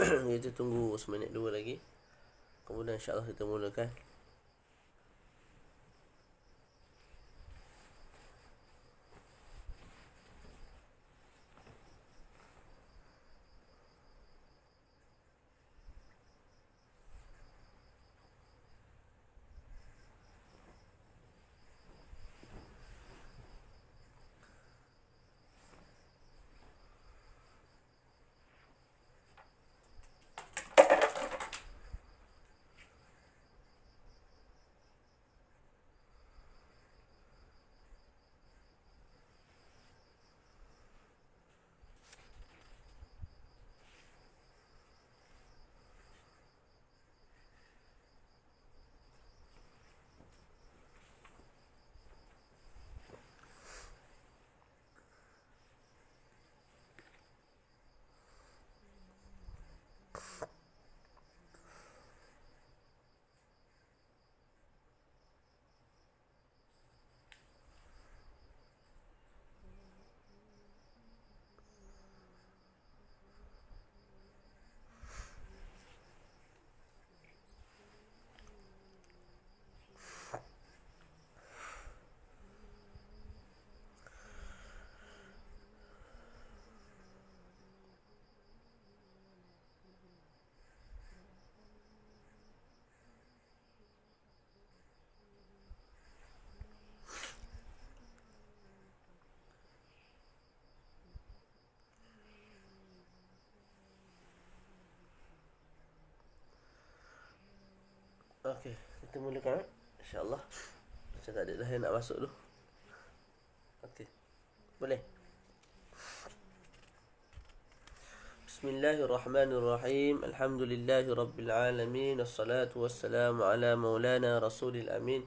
kita tunggu seminit dua lagi. Kemudian insyaAllah kita mulakan. ketemu di kamar insyaallah saya tak ada dah yang nak masuk tu okey boleh بسم الله الرحمن الرحيم الحمد لله رب العالمين الصلاة والسلام على مولانا رسول الأمين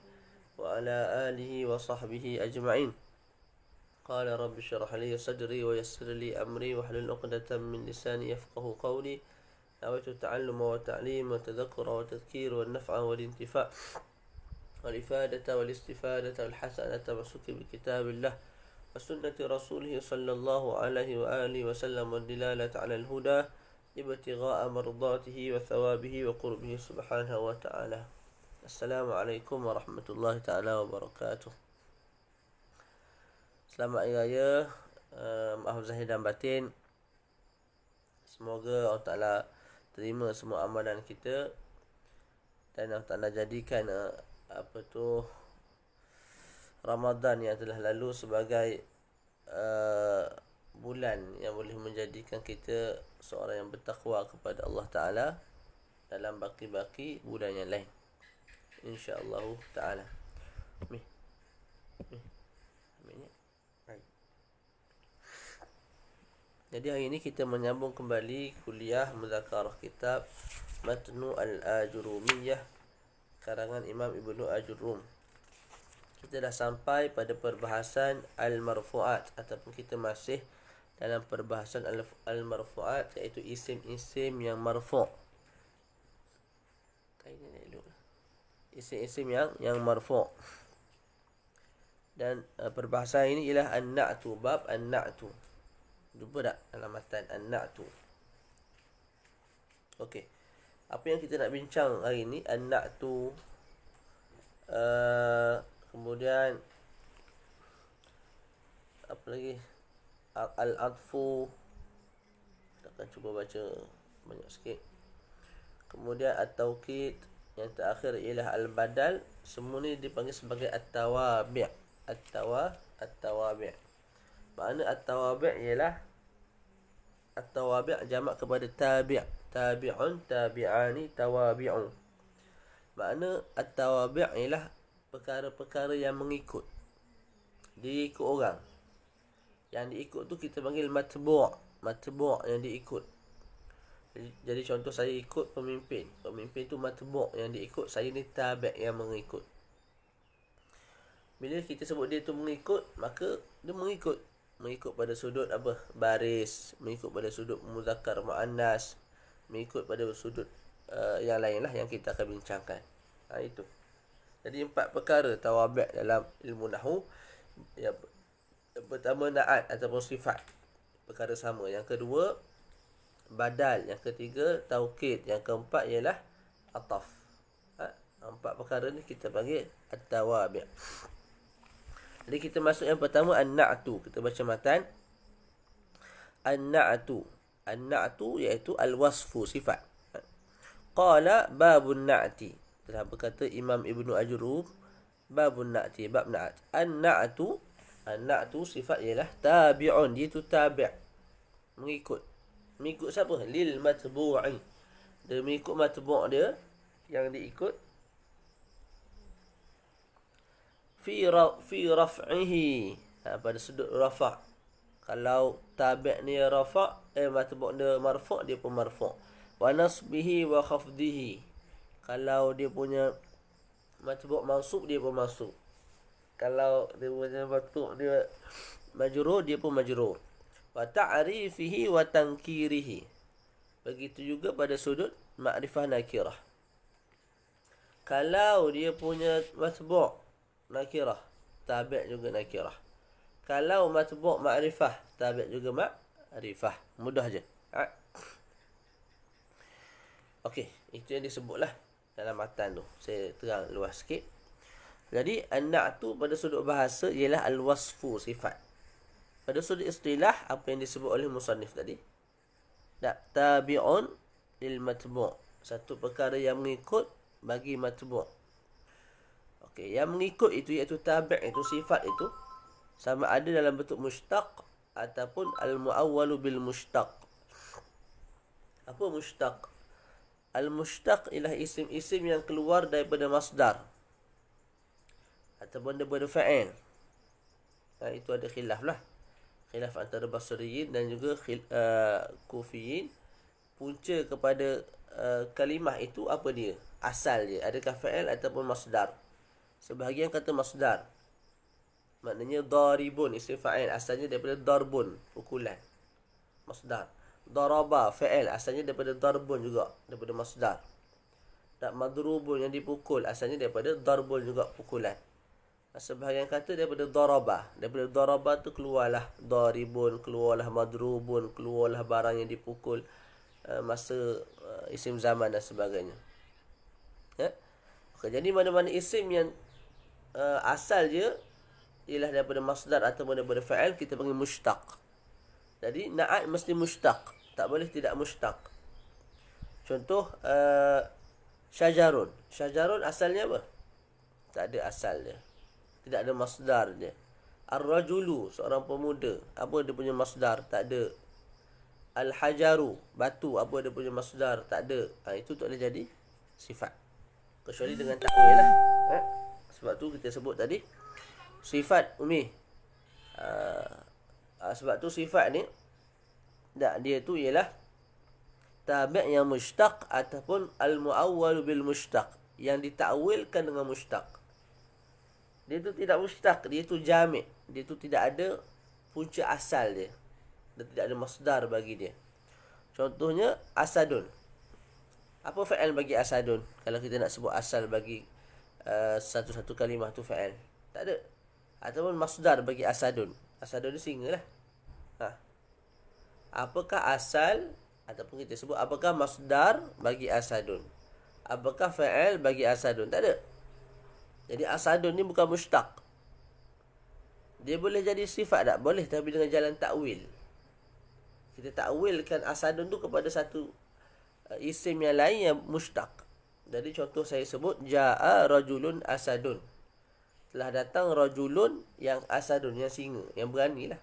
وعلى آله وصحبه أجمعين قال رب اشرح لي صدري ويسر لي أمري واحلل عقدة من لساني يفقه قولي نويت التعلم والتعليم والتذكر والتذكير والنفع والانتفاع والإفادة والاستفادة والحسنة تمسك بكتاب الله وسنة رسوله صلى الله عليه وآله وسلم والدلالة على الهدى ابتغاء مرضاته وثوابه وقربه سبحانه وتعالى السلام عليكم ورحمة الله تعالى وبركاته Selamat Hari Raya uh, Maaf Semoga Allah Ta'ala terima semua amalan kita dan Allah Taala jadikan eh, apa tu Ramadan yang telah lalu sebagai uh, bulan yang boleh menjadikan kita seorang yang bertakwa kepada Allah Taala dalam baki-baki bulan yang lain. InsyaAllah Taala. Amin. Amin. Amin. Jadi hari ini kita menyambung kembali kuliah muzakarah kitab Matnu al-Ajurumiyah karangan Imam Ibnu Ajurum. Kita dah sampai pada perbahasan al-marfuat ataupun kita masih dalam perbahasan al-marfuat iaitu isim-isim yang marfu'. Isim-isim yang yang marfu'. Dan uh, perbahasan ini ialah an-na'tu bab an-na'tu. Jumpa tak alamatan anak tu. natu Okey Apa yang kita nak bincang hari ni anak tu uh, Kemudian Apa lagi Al-Adfu Kita akan cuba baca Banyak sikit Kemudian At-Tawqid Yang terakhir ialah Al-Badal Semua ni dipanggil sebagai At-Tawabi' At-Tawabi' At-Tawabi' Makna at-tawabi' ialah at-tawabi' jamak kepada tabi' tabi'un tabi'ani tawabi'un Makna at-tawabi' ialah perkara-perkara yang mengikut diikut orang yang diikut tu kita panggil matbu' matbu' yang diikut jadi contoh saya ikut pemimpin pemimpin tu matbu' yang diikut saya ni tabi' yang mengikut bila kita sebut dia tu mengikut maka dia mengikut mengikut pada sudut apa baris mengikut pada sudut muzakkar muannas mengikut pada sudut uh, yang lainlah yang kita akan bincangkan ha, itu jadi empat perkara tawabek dalam ilmu nahu Ya, pertama naat ataupun sifat perkara sama yang kedua badal yang ketiga taukid yang keempat ialah ataf ha, empat perkara ni kita panggil at-tawabi' Jadi kita masuk yang pertama An-na'tu Kita baca matan An-na'tu An-na'tu iaitu Al-wasfu sifat Qala babun na'ti Telah berkata Imam Ibn Ajurub Babun na'ti Bab na'at An-na'tu An-na'tu sifat ialah Tabi'un Dia itu tabi' Mengikut Mengikut siapa? Lil matbu'i Dia mengikut matbu' dia Yang diikut fi ra, fi raf'ihi ha, pada sudut rafa' kalau tabi' ni rafa' eh matbu' dia marfu' dia pun marfu' wa nasbihi wa khafdihi kalau dia punya matbu' mansub dia pun mansub kalau dia punya matbu' dia majrur dia pun majrur wa ta'rifihi wa tankirihi begitu juga pada sudut ma'rifah nakirah kalau dia punya matbu' nakirah tabi' juga nakirah kalau matbu' ma'rifah tabi' juga ma'rifah mudah je ha? Okey, itu yang disebutlah dalam matan tu. Saya terang luas sikit. Jadi, anak tu pada sudut bahasa ialah al sifat. Pada sudut istilah, apa yang disebut oleh musannif tadi? Tak, tabi'un lil matbu' Satu perkara yang mengikut bagi matbu' Okey, yang mengikut itu iaitu tabi' itu sifat itu sama ada dalam bentuk mustaq ataupun al-muawwalu bil mustaq Apa mustaq al mustaq ialah isim-isim yang keluar daripada masdar ataupun daripada fa'il. Ha, itu ada khilaf lah. Khilaf antara Basriyin dan juga uh, Kufiyin. Punca kepada uh, kalimah itu apa dia? Asal dia. Adakah fa'il ataupun masdar? Sebahagian kata masdar. Maknanya daribun isim fa'il asalnya daripada darbun, pukulan. Masdar. Daraba fa'il asalnya daripada darbun juga, daripada masdar. tak madrubun yang dipukul asalnya daripada darbun juga pukulan. Sebahagian kata daripada daraba. Daripada daraba tu keluarlah daribun, keluarlah madrubun, keluarlah barang yang dipukul eh, masa eh, isim zaman dan sebagainya. Ya? Jadi mana-mana isim yang uh, asal dia ialah daripada masdar ataupun daripada fa'il kita panggil mushtaq. Jadi na'at mesti mushtaq, tak boleh tidak mushtaq. Contoh uh, syajarun. Syajarun asalnya apa? Tak ada asal dia. Tidak ada masdar dia. Ar-rajulu seorang pemuda. Apa dia punya masdar? Tak ada. Al-hajaru batu. Apa dia punya masdar? Tak ada. Ha, itu tak boleh jadi sifat. Kecuali dengan takwil lah. Sebab tu kita sebut tadi sifat ummi. Uh, ah, uh, ah, sebab tu sifat ni dak dia tu ialah tabi' yang mushtaq ataupun al-muawwal bil mushtaq yang ditakwilkan dengan mushtaq. Dia tu tidak mushtaq, dia tu jami'. Dia tu tidak ada punca asal dia. Dia tidak ada masdar bagi dia. Contohnya asadun. Apa fa'il bagi asadun? Kalau kita nak sebut asal bagi Uh, satu-satu kalimah tu fa'al. Tak ada. Ataupun masdar bagi asadun. Asadun ni singa lah. Ha. Apakah asal ataupun kita sebut apakah masdar bagi asadun? Apakah fa'al bagi asadun? Tak ada. Jadi asadun ni bukan mustaq. Dia boleh jadi sifat tak? Boleh tapi dengan jalan takwil. Kita takwilkan asadun tu kepada satu uh, isim yang lain yang mushtaq. Jadi contoh saya sebut Ja'a rajulun asadun Telah datang rajulun yang asadun Yang singa Yang berani lah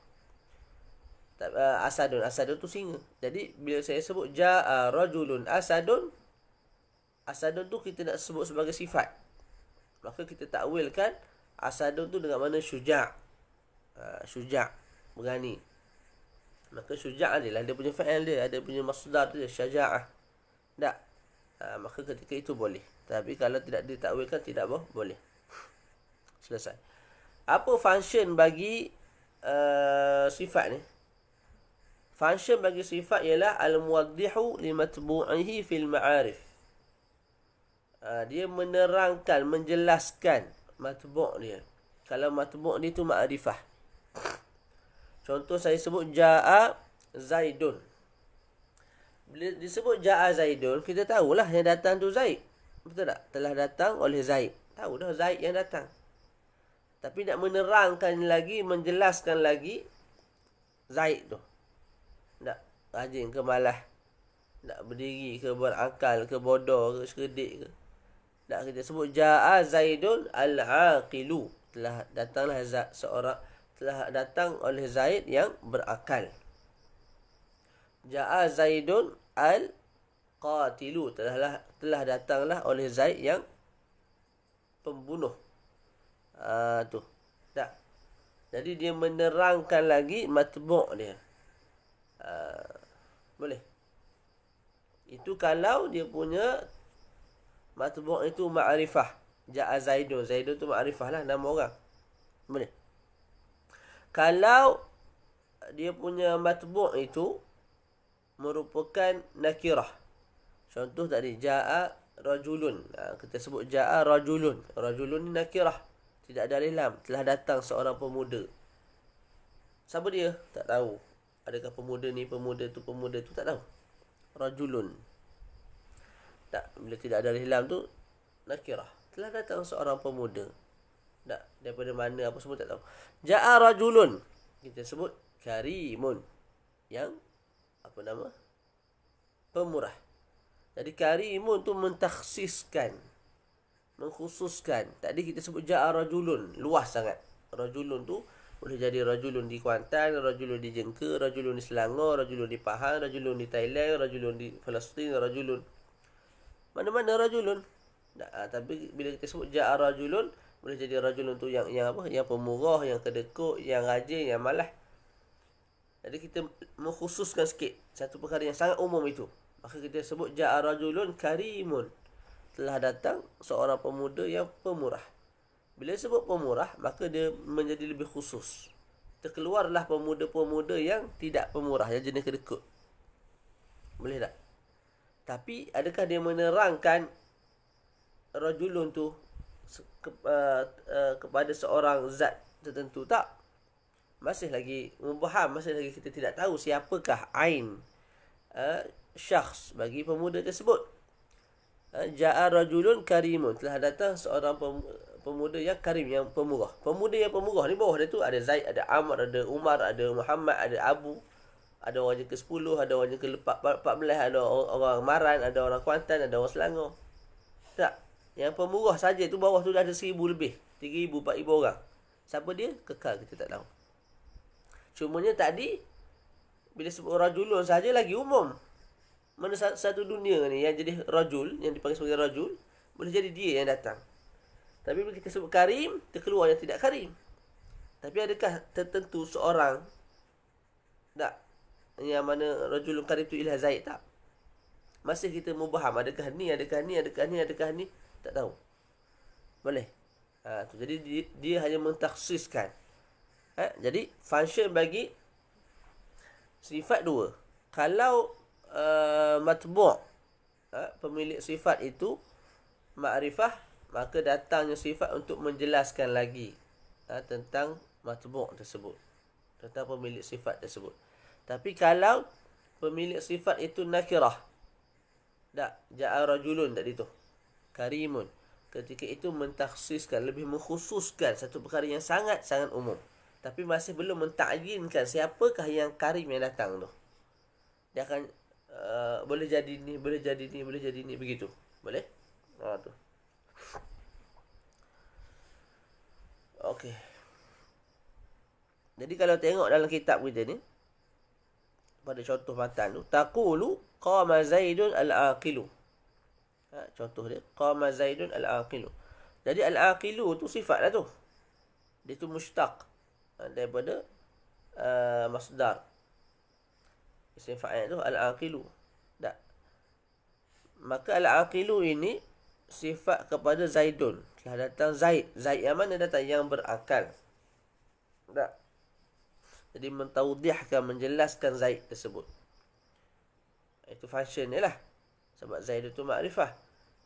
eh, Asadun Asadun tu singa Jadi bila saya sebut Ja'a rajulun asadun Asadun tu kita nak sebut sebagai sifat Maka kita tak kan? Asadun tu dengan mana syuja' uh, Syuja' Berani Maka syuja' adalah Dia punya fa'al dia Ada punya masudar dia Syaja'ah Tak Ah, maka ketika itu boleh tapi kalau tidak ditakwilkan tidak boh boleh selesai apa function bagi uh, sifat ni function bagi sifat ialah al-muwaddihu limatbu'ihi fil ma'arif uh, dia menerangkan menjelaskan matbu' dia kalau matbu' dia tu ma'rifah contoh saya sebut ja'a zaidun disebut Ja'a Zaidun, kita tahulah yang datang tu Zaid. Betul tak? Telah datang oleh Zaid. Tahu dah Zaid yang datang. Tapi nak menerangkan lagi, menjelaskan lagi Zaid tu. Tak rajin ke malah. Tak berdiri ke berakal ke bodoh ke sekedik ke. Tak kita sebut Ja'a Zaidun Al-Aqilu. Telah datanglah Zaid seorang telah datang oleh Zaid yang berakal. Ja'a Zaidun al qatilu telah telah datanglah oleh Zaid yang pembunuh. Ah uh, tu. Tak. Jadi dia menerangkan lagi matbu' dia. Uh, boleh. Itu kalau dia punya matbu' itu ma'rifah. Ja'a Zaidu. Zaidu tu ma'rifah lah. Nama orang. Boleh. Kalau dia punya matbu' itu merupakan nakirah. Contoh tadi jaa rajulun. Ha, kita sebut jaa rajulun. Rajulun ni nakirah. Tidak ada lam. Telah datang seorang pemuda. Siapa dia? Tak tahu. Adakah pemuda ni, pemuda tu, pemuda tu tak tahu. Rajulun. Tak, bila tidak ada lam tu nakirah. Telah datang seorang pemuda. Tak, daripada mana apa semua tak tahu. Jaa rajulun. Kita sebut karimun. Yang apa nama pemurah jadi karimun tu mentaksiskan mengkhususkan tadi kita sebut ja'a rajulun luas sangat rajulun tu boleh jadi rajulun di Kuantan, rajulun di Jengke, rajulun di Selangor, rajulun di Pahang, rajulun di Thailand, rajulun di Palestin, rajulun mana-mana rajulun. Nah, ah, tapi bila kita sebut ja'a rajulun boleh jadi rajulun tu yang yang apa? Yang pemurah, yang kedekut, yang rajin, yang malas. Jadi kita mengkhususkan sikit satu perkara yang sangat umum itu. Maka kita sebut ja'a rajulun karimun. Telah datang seorang pemuda yang pemurah. Bila sebut pemurah, maka dia menjadi lebih khusus. Terkeluarlah pemuda-pemuda yang tidak pemurah, yang jenis kedekut. Boleh tak? Tapi adakah dia menerangkan rajulun tu ke, uh, uh, kepada seorang zat tertentu? Tak masih lagi faham masih lagi kita tidak tahu siapakah ain uh, syakhs bagi pemuda tersebut eh, jaa rajulun karimun telah datang seorang pemuda yang karim yang pemurah pemuda yang pemurah ni bawah dia tu ada zaid ada amr ada umar ada muhammad ada abu ada orang yang ke-10 ada orang yang ke-14 ada orang maran ada orang kuantan ada orang selangor tak yang pemurah saja tu bawah tu dah ada 1000 lebih 3000 4000 orang siapa dia kekal kita tak tahu Cumanya tadi bila sebut rajulun saja lagi umum. Mana satu dunia ni yang jadi rajul, yang dipanggil sebagai rajul, boleh jadi dia yang datang. Tapi bila kita sebut karim, terkeluar yang tidak karim. Tapi adakah tertentu seorang tak yang mana rajulun karim tu ilah zaid tak? Masih kita mubaham adakah ni, adakah ni, adakah ni, adakah ni, tak tahu. Boleh. Ha, Jadi dia, dia hanya mentaksiskan. Ha? Jadi, function bagi sifat dua. Kalau uh, matbu' ha? pemilik sifat itu makrifah maka datangnya sifat untuk menjelaskan lagi ha? tentang matbu' tersebut. Tentang pemilik sifat tersebut. Tapi kalau pemilik sifat itu nakirah, tak, ja'ar rajulun tadi tu, karimun. Ketika itu mentaksiskan, lebih mengkhususkan satu perkara yang sangat-sangat umum tapi masih belum mentakjinkan siapakah yang karim yang datang tu. Dia akan uh, boleh jadi ni, boleh jadi ni, boleh jadi ni begitu. Boleh? Ha ah, tu. Okey. Jadi kalau tengok dalam kitab kita ni pada contoh matan tu taqulu qama zaidun al-aqilu. Ha, contoh dia qama zaidun al-aqilu. Jadi al-aqilu tu sifatlah tu. Dia tu mushtaq. Uh, daripada uh, masdar isim fa'il tu al-aqilu tak maka al-aqilu ini sifat kepada Zaidun telah datang Zaid Zaid yang mana datang yang berakal tak jadi mentaudihkan menjelaskan Zaid tersebut itu function lah sebab Zaidun tu makrifah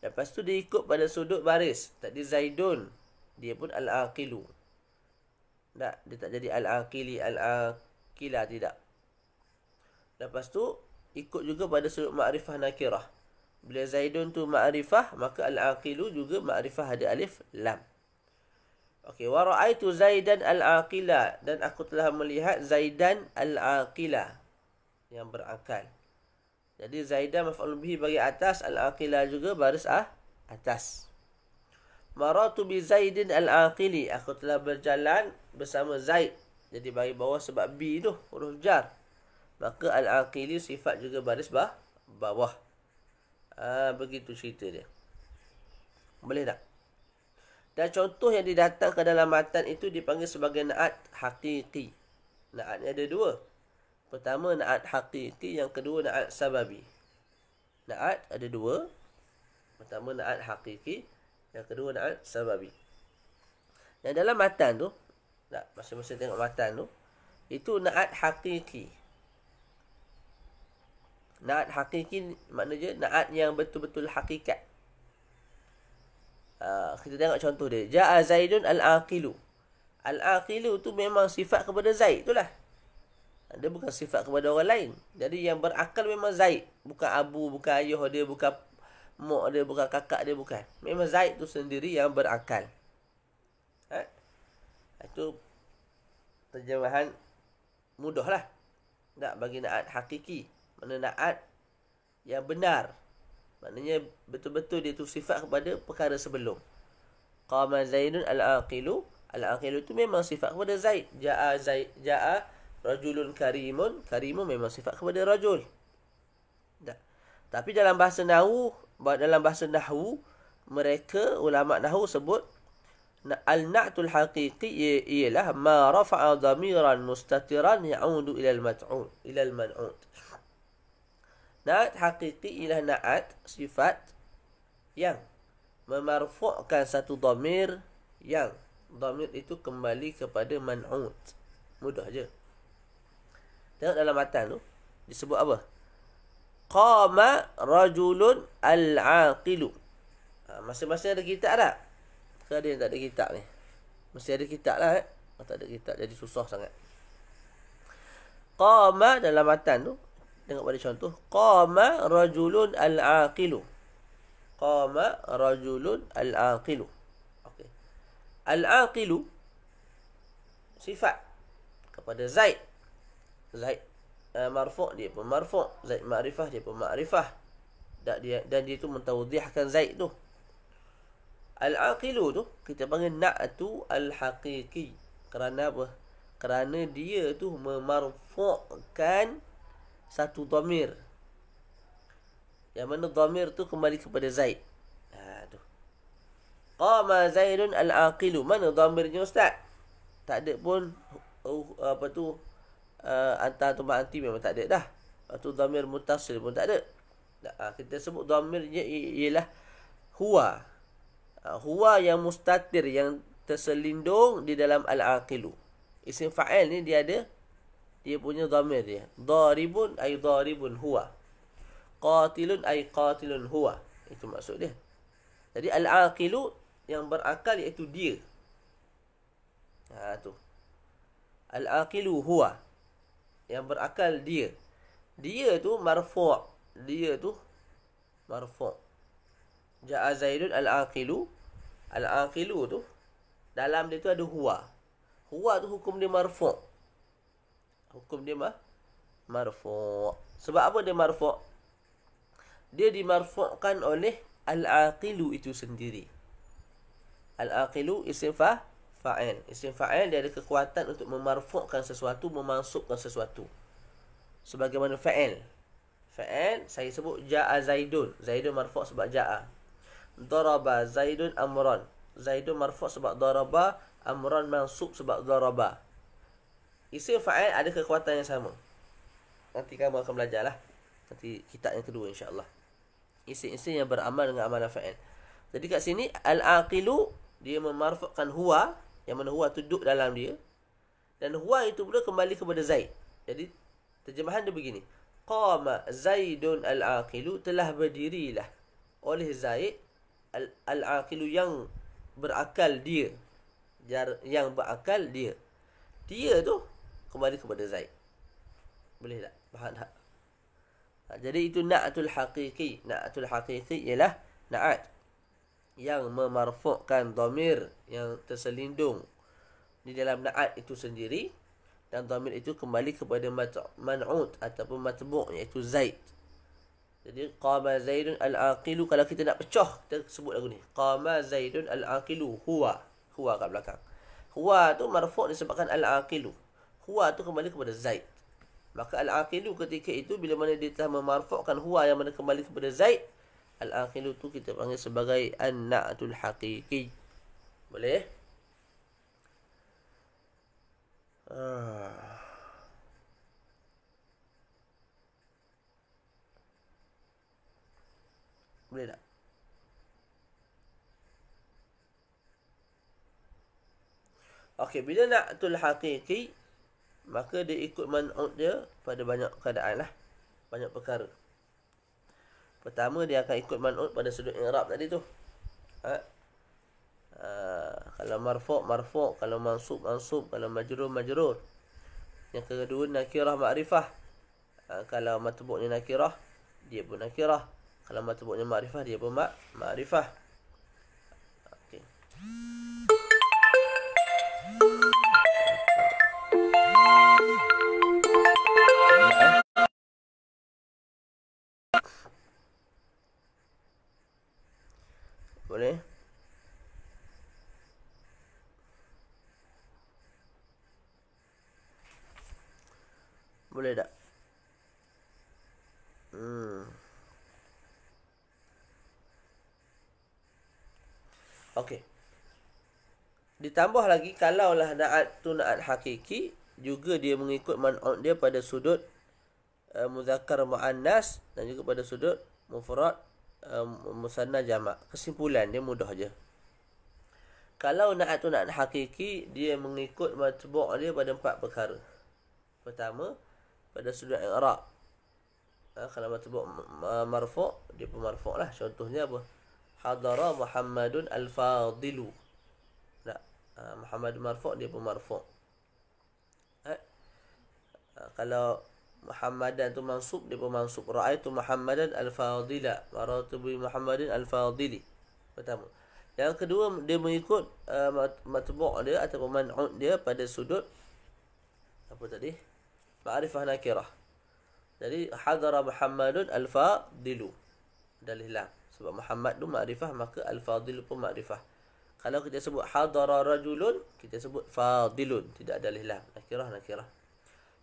lepas tu diikut pada sudut baris tadi Zaidun dia pun al-aqilu tak, dia tak jadi al-aqili al-aqila tidak. Lepas tu ikut juga pada sudut ma'rifah nakirah. Bila Zaidun tu ma'rifah, maka al-aqilu juga ma'rifah ada alif lam. Okey, wa ra'aitu Zaidan al-aqila dan aku telah melihat Zaidan al-aqila yang berakal. Jadi Zaidan maf'ul bagi atas, al-aqila juga baris ah atas. Maratu bi Zaidin al-Aqili. Aku telah berjalan bersama Zaid. Jadi bagi bawah sebab bi tu huruf jar. Maka al-Aqili sifat juga baris bah bawah. Ah ha, begitu cerita dia. Boleh tak? Dan contoh yang didatang ke dalam matan itu dipanggil sebagai naat hakiki. Naatnya ada dua. Pertama naat hakiki, yang kedua naat sababi. Naat ada dua. Pertama naat hakiki, yang kedua na'at sababi. Yang dalam matan tu, tak, masa-masa tengok matan tu, itu na'at hakiki. Na'at hakiki maknanya na'at yang betul-betul hakikat. Uh, kita tengok contoh dia. Ja'a Zaidun al-Aqilu. Al-Aqilu tu memang sifat kepada Zaid tu lah. Dia bukan sifat kepada orang lain. Jadi yang berakal memang Zaid. Bukan Abu, bukan Ayuh dia, bukan mak dia bukan kakak dia bukan memang Zaid tu sendiri yang berakal ha? itu terjemahan lah. nak bagi naat hakiki mana naat yang benar maknanya betul-betul dia tu sifat kepada perkara sebelum qama zaidun al-aqilu al-aqilu tu memang sifat kepada zaid jaa zaid jaa rajulun karimun karimun memang sifat kepada rajul tak. tapi dalam bahasa Nahu dalam bahasa Nahu mereka ulama Nahu sebut al-na'tul haqiqi ialah ma rafa'a dhamiran mustatiran ya'udu ila al-mat'un ila al-man'ut na'at haqiqi ialah na'at sifat yang memarfu'kan satu dhamir yang dhamir itu kembali kepada man'ut mudah je tengok dalam matan tu disebut apa qama rajulun al-aqilu. Ha, masing ada kitab tak? Kau ada yang tak ada kitab ni? Mesti ada kitab lah eh. Kalau tak ada kitab jadi susah sangat. Qama dalam matan tu. Tengok pada contoh. Qama rajulun al-aqilu. Qama rajulun al-aqilu. Okay. Al-aqilu. Sifat. Kepada Zaid. Zaid uh, marfu' dia pun marfu' zaid ma'rifah dia pun ma'rifah dan dia dan dia tu mentawdihkan zaid tu al-aqilu tu kita panggil na'tu al-haqiqi kerana apa kerana dia tu memarfu'kan satu dhamir yang mana dhamir tu kembali kepada zaid ha tu qama zaidun al-aqilu mana dhamirnya ustaz tak ada pun uh, apa tu uh, eh, antara tu anti memang tak ada dah. Lepas tu damir mutasil pun tak ada. Nah, ah, kita sebut damirnya ialah huwa. Uh, huwa yang mustatir, yang terselindung di dalam al-aqilu. Isim fa'il ni dia ada, dia punya damir dia. Daribun ay daribun huwa. Qatilun ay qatilun huwa. Itu maksud dia. Jadi al-aqilu yang berakal iaitu dia. Ha, tu. Al-aqilu huwa yang berakal dia dia tu marfu' dia tu marfu' jaa zaidun al-aqilu al-aqilu tu dalam dia tu ada huwa huwa tu hukum dia marfu' hukum dia mah marfu' sebab apa dia marfu' dia dimarfu'kan oleh al-aqilu itu sendiri al-aqilu isim fa'il fa'il. Isim fa'il dia ada kekuatan untuk memarfu'kan sesuatu, memasukkan sesuatu. Sebagaimana fa'il. Fa'il saya sebut ja'a Zaidun. Zaidun marfu' sebab ja'a. Daraba Zaidun amran. Zaidun marfu' sebab daraba, amran mansub sebab daraba. Isim fa'il ada kekuatan yang sama. Nanti kamu akan belajarlah. Nanti kita yang kedua insya-Allah. Isim-isim yang beramal dengan amalan fa'il. Jadi kat sini al-aqilu dia memarfukkan huwa yang mana huwa tu dalam dia dan huwa itu pula kembali kepada zaid jadi terjemahan dia begini qama zaidun al-aqilu telah berdirilah oleh zaid al-aqilu yang berakal dia yang berakal dia dia tu kembali kepada zaid boleh tak faham tak ha, jadi itu na'atul haqiqi na'atul haqiqi ialah na'at yang memarfokkan domir yang terselindung di dalam naat itu sendiri dan domir itu kembali kepada man'ud ataupun matbu' iaitu zaid jadi qama zaidun al-aqilu kalau kita nak pecah kita sebut lagu ni qama zaidun al-aqilu huwa huwa kat belakang huwa tu marfu' disebabkan al-aqilu huwa tu kembali kepada zaid maka al-aqilu ketika itu bila mana dia telah memarfu'kan huwa yang mana kembali kepada zaid Al-Aqilu tu kita panggil sebagai An-Na'atul Hakiki Boleh? Ah. Boleh tak? Okey, bila na'atul hakiki, maka dia ikut man'ud dia pada banyak keadaan lah. Banyak perkara. Pertama dia akan ikut manut pada sudut i'rab tadi tu. Ha? Ha, kalau marfu' marfu', kalau mansub mansub, kalau majrur majrur. Yang kedua nakirah ma'rifah. Ha, kalau matbu'nya nakirah, dia pun nakirah. Kalau matbu'nya ma'rifah, dia pun ma'rifah. Okey. Hmm. boleh boleh tak hmm okey ditambah lagi kalaulah naat tu naat hakiki juga dia mengikut man'ud dia pada sudut uh, muzakkar muannas dan juga pada sudut mufrad um, musanna jamak kesimpulan dia mudah je kalau naat tu naat hakiki dia mengikut matbu' dia pada empat perkara pertama pada sudut i'rab ha, kalau matbu' marfu' dia pun marfu' lah contohnya apa hadara muhammadun al-fadilu nah ha, muhammad marfu' dia pun marfu' ha, ha kalau Muhammadan tu mansub dia pun raaitu Muhammadan al-fadila maratu bi Muhammadin al-fadili pertama yang kedua dia mengikut uh, matbu' dia ataupun man'ud dia pada sudut apa tadi ma'rifah nakirah jadi hadara Muhammadun al-fadilu dalil lah sebab Muhammad tu ma'rifah maka al-fadilu pun ma'rifah kalau kita sebut hadara rajulun kita sebut fadilun tidak dalil lah nakirah nakirah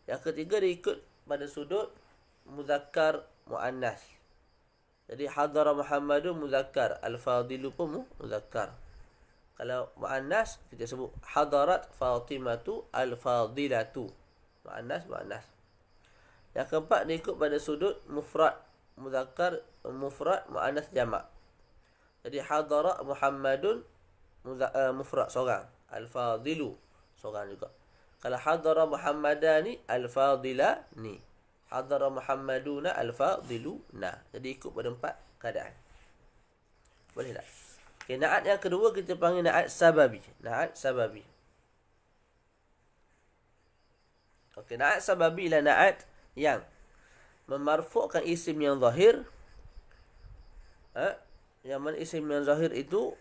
yang ketiga dia ikut pada sudut muzakkar muannas. Jadi hadara Muhammadun muzakkar, al-fadilu pun muzakkar. Kalau muannas kita sebut hadarat Fatimatu al-fadilatu. Muannas muannas. Yang keempat dia ikut pada sudut mufrad muzakkar mufrad muannas jamak. Jadi hadara Muhammadun muza, uh, eh, mufrad seorang, al-fadilu seorang juga. Kalau hadara Muhammadani al-fadilani. Hadara Muhammaduna al-fadiluna. Jadi ikut pada empat keadaan. Boleh tak? Okay, naat yang kedua kita panggil naat sababi. Naat sababi. Okay, naat sababi ialah naat yang memarfukkan isim yang zahir. Ha? Yang mana isim yang zahir itu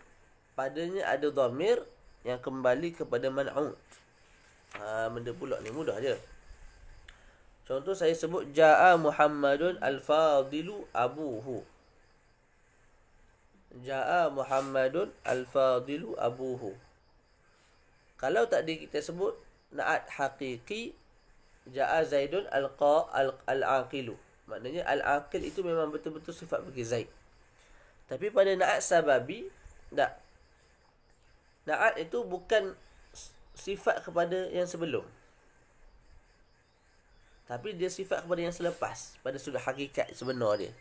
padanya ada zahir yang kembali kepada man'ud ha, benda pula ni mudah je. Contoh saya sebut Ja'a Muhammadun Al-Fadilu Abuhu. Ja'a Muhammadun Al-Fadilu Abuhu. Kalau tak di kita sebut Na'at Hakiki Ja'a Zaidun Al-Qa Al-Aqilu. Maknanya Al-Aqil itu memang betul-betul sifat bagi Zaid. Tapi pada Na'at Sababi, tak. Na'at itu bukan sifat kepada yang sebelum tapi dia sifat kepada yang selepas pada sudut hakikat sebenar dia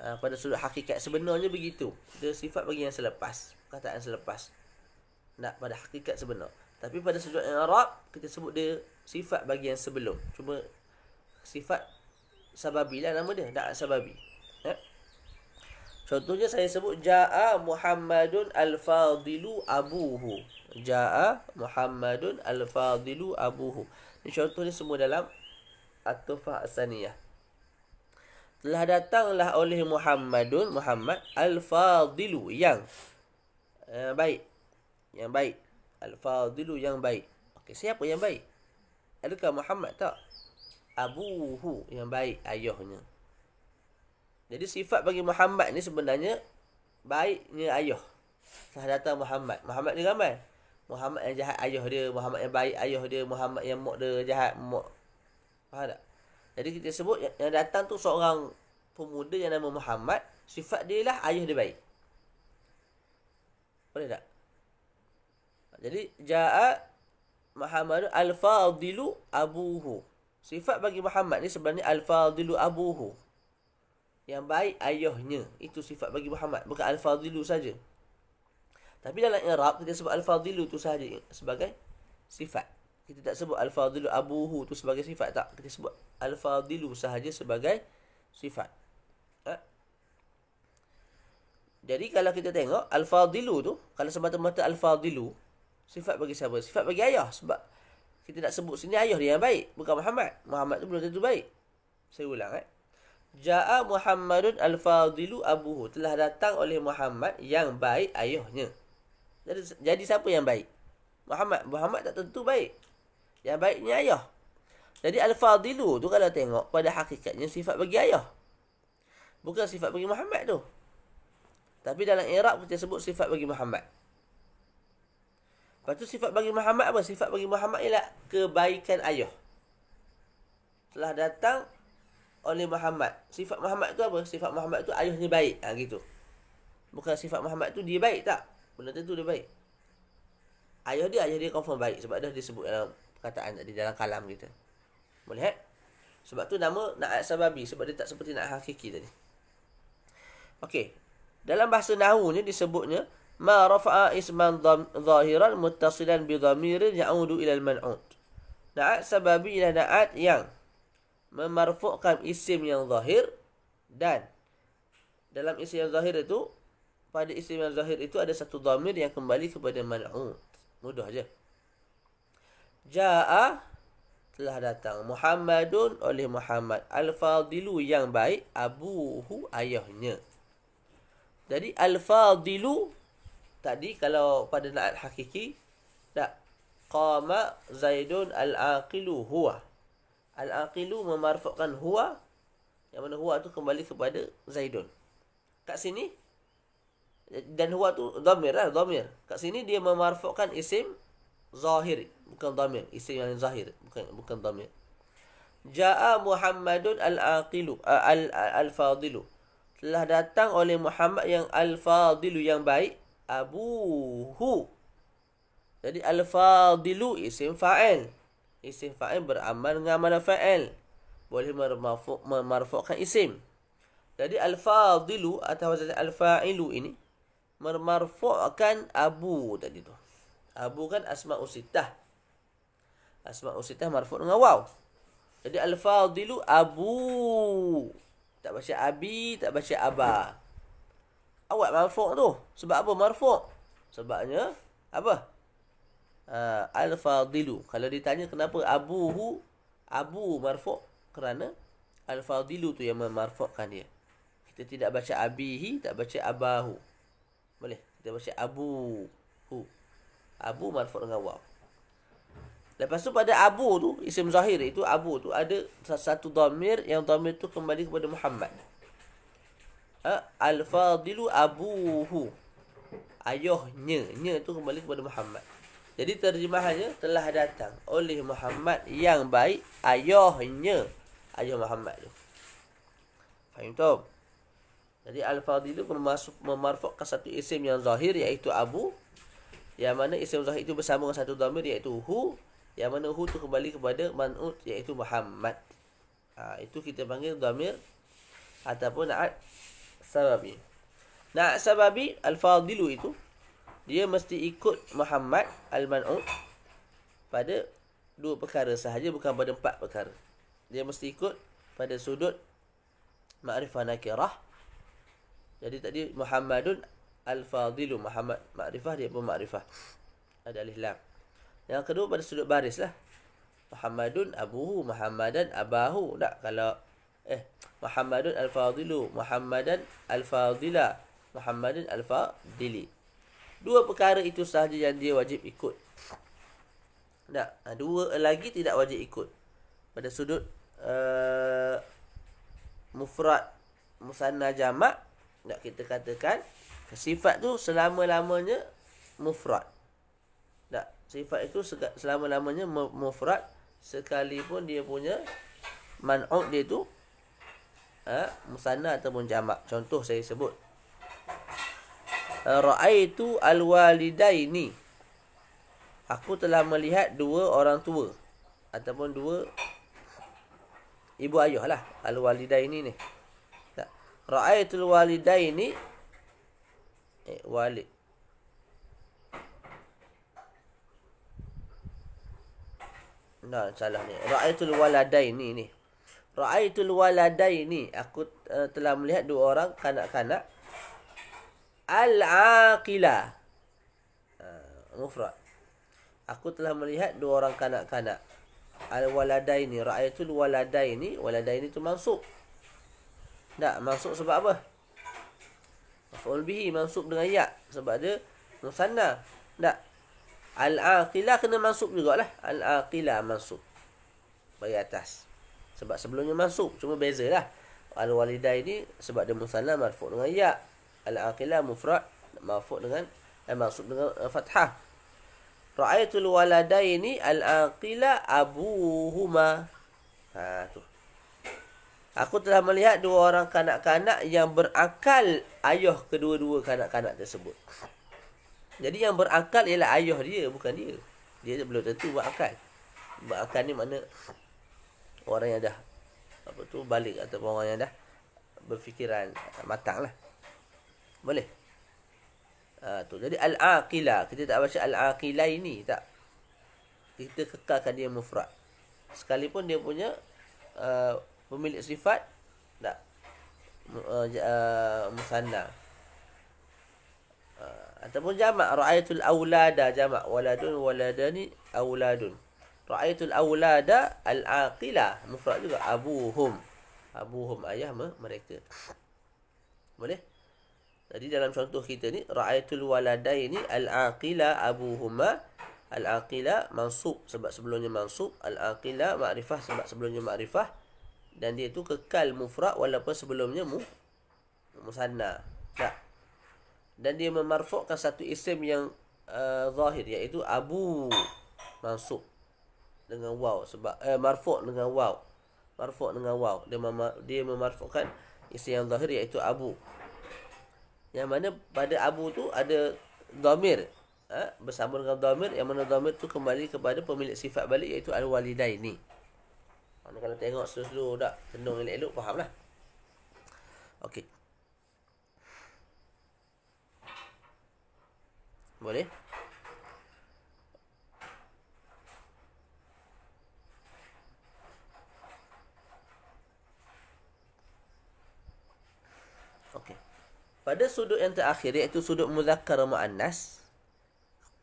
ha, pada sudut hakikat sebenarnya begitu dia sifat bagi yang selepas kataan selepas nak pada hakikat sebenar tapi pada sudut yang Arab kita sebut dia sifat bagi yang sebelum cuma sifat sababilah nama dia dak sababi Contohnya saya sebut Ja'a Muhammadun Al-Fadilu Abuhu Ja'a Muhammadun Al-Fadilu Abuhu Ini contohnya semua dalam At-Tufah Asaniyah Telah datanglah oleh Muhammadun Muhammad Al-Fadilu Yang uh, Baik Yang baik Al-Fadilu yang baik Okay, Siapa yang baik? Adakah Muhammad tak? Abuhu yang baik ayahnya. Jadi sifat bagi Muhammad ni sebenarnya baiknya ayah. Sah datang Muhammad. Muhammad ni ramai. Muhammad yang jahat ayah dia, Muhammad yang baik ayah dia, Muhammad yang mak dia jahat mak. Faham tak? Jadi kita sebut yang datang tu seorang pemuda yang nama Muhammad, sifat dia lah ayah dia baik. Boleh tak? Jadi ja'a Muhammad al-fadilu abuhu. Sifat bagi Muhammad ni sebenarnya al-fadilu abuhu yang baik ayahnya. Itu sifat bagi Muhammad. Bukan Al-Fadilu saja. Tapi dalam Arab, kita sebut Al-Fadilu tu saja sebagai sifat. Kita tak sebut Al-Fadilu Abuhu tu sebagai sifat. Tak. Kita sebut Al-Fadilu sahaja sebagai sifat. Ha? Jadi kalau kita tengok Al-Fadilu tu, kalau semata-mata Al-Fadilu, sifat bagi siapa? Sifat bagi ayah. Sebab kita nak sebut sini ayah dia yang baik. Bukan Muhammad. Muhammad tu belum tentu baik. Saya ulang. Eh? Ja'a Muhammadun al-Fadilu abuhu. Telah datang oleh Muhammad yang baik ayahnya. Jadi, jadi siapa yang baik? Muhammad. Muhammad tak tentu baik. Yang baiknya ayah. Jadi al-Fadilu tu kalau tengok pada hakikatnya sifat bagi ayah. Bukan sifat bagi Muhammad tu. Tapi dalam Arab kita sebut sifat bagi Muhammad. Lepas tu sifat bagi Muhammad apa? Sifat bagi Muhammad ialah kebaikan ayah. Telah datang oleh Muhammad. Sifat Muhammad tu apa? Sifat Muhammad tu ayahnya baik. Ha, gitu. Bukan sifat Muhammad tu dia baik tak? Benda tu dia baik. Ayah dia, ayah dia confirm baik. Sebab dah disebut dalam perkataan di dalam kalam kita. Boleh eh? Sebab tu nama Na'at Sababi. Sebab dia tak seperti Na'at Hakiki tadi. Okey. Dalam bahasa Nahu ni disebutnya ma rafa'a isman zahiran muttasilan bi dhamirin ya'udu ila al-man'ud. Na'at sababi ialah na'at yang memarfukkan isim yang zahir dan dalam isim yang zahir itu pada isim yang zahir itu ada satu dhamir yang kembali kepada mal'ut. Mudah aja. Ja'a telah datang Muhammadun oleh Muhammad al-Fadilu yang baik abuhu ayahnya. Jadi al-Fadilu tadi kalau pada naat hakiki tak qama Zaidun al-Aqilu huwa Al-Aqilu memarfukkan huwa Yang mana huwa tu kembali kepada Zaidun Kat sini Dan huwa tu Dhamir lah Dhamir Kat sini dia memarfukkan isim Zahir Bukan Dhamir Isim yang Zahir Bukan bukan Dhamir Ja'a Muhammadun Al-Aqilu Al-Fadilu Telah datang oleh Muhammad yang Al-Fadilu yang baik Abu Hu. Jadi Al-Fadilu isim fa'il Isim fa'il beramal dengan amalan fa'il. Boleh memarfukkan isim. Jadi al-fadilu atau al-fa'ilu ini memarfukkan abu tadi tu. Abu kan asma usitah. Asma usitah marfuk dengan waw. Jadi al-fadilu abu. Tak baca abi, tak baca Aba. Awak marfuk tu. Sebab apa marfuk? Sebabnya apa? uh, al-fadilu. Kalau ditanya kenapa Abu Hu abu marfu' kerana al-fadilu tu yang memarfu'kan dia. Kita tidak baca abihi, tak baca abahu. Boleh? Kita baca Abu Hu Abu marfu' dengan waw. Lepas tu pada abu tu, isim zahir itu abu tu, ada satu damir yang damir tu kembali kepada Muhammad. Ha? Al-fadilu abuhu. Ayuhnya. Nya tu kembali kepada Muhammad. Jadi terjemahannya telah datang oleh Muhammad yang baik ayahnya ayah Muhammad tu. Faham tu? Jadi Al-Fadil itu memarfokkan satu isim yang zahir iaitu Abu. Yang mana isim zahir itu bersama dengan satu damir iaitu Hu. Yang mana Hu itu kembali kepada Manut iaitu Muhammad. Ha, itu kita panggil damir ataupun Na'at Sababi. Na'at Sababi Al-Fadil itu dia mesti ikut Muhammad Al-Man'ud pada dua perkara sahaja bukan pada empat perkara. Dia mesti ikut pada sudut ma'rifah nakirah. Jadi tadi Muhammadun Al-Fadilu Muhammad ma'rifah dia pun ma'rifah. Ada alif lam. Yang kedua pada sudut baris lah. Muhammadun Abuhu Muhammadan Abahu. Tak kalau eh Muhammadun Al-Fadilu Muhammadan Al-Fadila Muhammadun Al-Fadili. Dua perkara itu sahaja yang dia wajib ikut. Tak. Ha, dua lagi tidak wajib ikut. Pada sudut uh, mufrad musanna jamak nak kita katakan sifat tu selama-lamanya mufrad. Tak. Sifat itu selama-lamanya mufrad sekalipun dia punya man'ud dia tu ha, musanna ataupun jamak. Contoh saya sebut raaitu alwalidaini. Aku telah melihat dua orang tua ataupun dua ibu ayah lah alwalidaini ni. Tak. Raaitu alwalidaini eh walid Nah, salah ni. Ra'aitul waladaini ni. Ra'aitul waladaini. Aku uh, telah melihat dua orang kanak-kanak. Al-Aqila ah, Mufrad Aku telah melihat dua orang kanak-kanak Al-Waladaini Ra'ayatul Waladaini Waladaini itu masuk. Tak, masuk sebab apa? Maf'ul bihi masuk dengan ya Sebab dia Nusanna Tak Al-Aqila kena masuk juga lah. Al-Aqila masuk. Bagi atas Sebab sebelumnya masuk. Cuma bezalah Al-Walidai Sebab dia musanna marfu dengan ya al-aqilah mufrad mafud dengan eh, maksud dengan uh, fathah ra'aitul waladaini al-aqilah abuhuma ha tu aku telah melihat dua orang kanak-kanak yang berakal ayah kedua-dua kanak-kanak tersebut jadi yang berakal ialah ayah dia bukan dia dia belum tentu berakal berakal ni makna orang yang dah apa tu balik atau orang yang dah berfikiran matang lah. Boleh. Ha, tu. Jadi al-aqila. Kita tak baca al-aqila ini. Tak. Kita kekalkan dia mufrad. Sekalipun dia punya uh, pemilik sifat. Tak. Uh, uh, musanna. Uh, ataupun jama' ra'aitul awlada jama' waladun waladani awladun ra'aitul awlada al-aqila mufrad juga abuhum abuhum ayah mereka boleh jadi dalam contoh kita ni raaitul waladaini al-aqila abuhuma al-aqila mansub sebab sebelumnya mansub al-aqila ma'rifah sebab sebelumnya ma'rifah dan dia tu kekal mufrad walaupun sebelumnya mu musanna. Tak. Dan dia memarfukkan satu isim yang uh, zahir iaitu abu mansub dengan waw sebab eh, marfuk dengan waw. Marfuk dengan waw dia mem dia memarfukkan isim yang zahir iaitu abu. Yang mana pada abu tu ada Dhamir, Ha? Bersambung dengan Dhamir. Yang mana Dhamir tu kembali kepada pemilik sifat balik iaitu al-walidai ni. Mana kalau tengok selalu-selalu tak tenung elok-elok faham lah. Okey. Boleh? Okey pada sudut yang terakhir iaitu sudut muzakkar muannas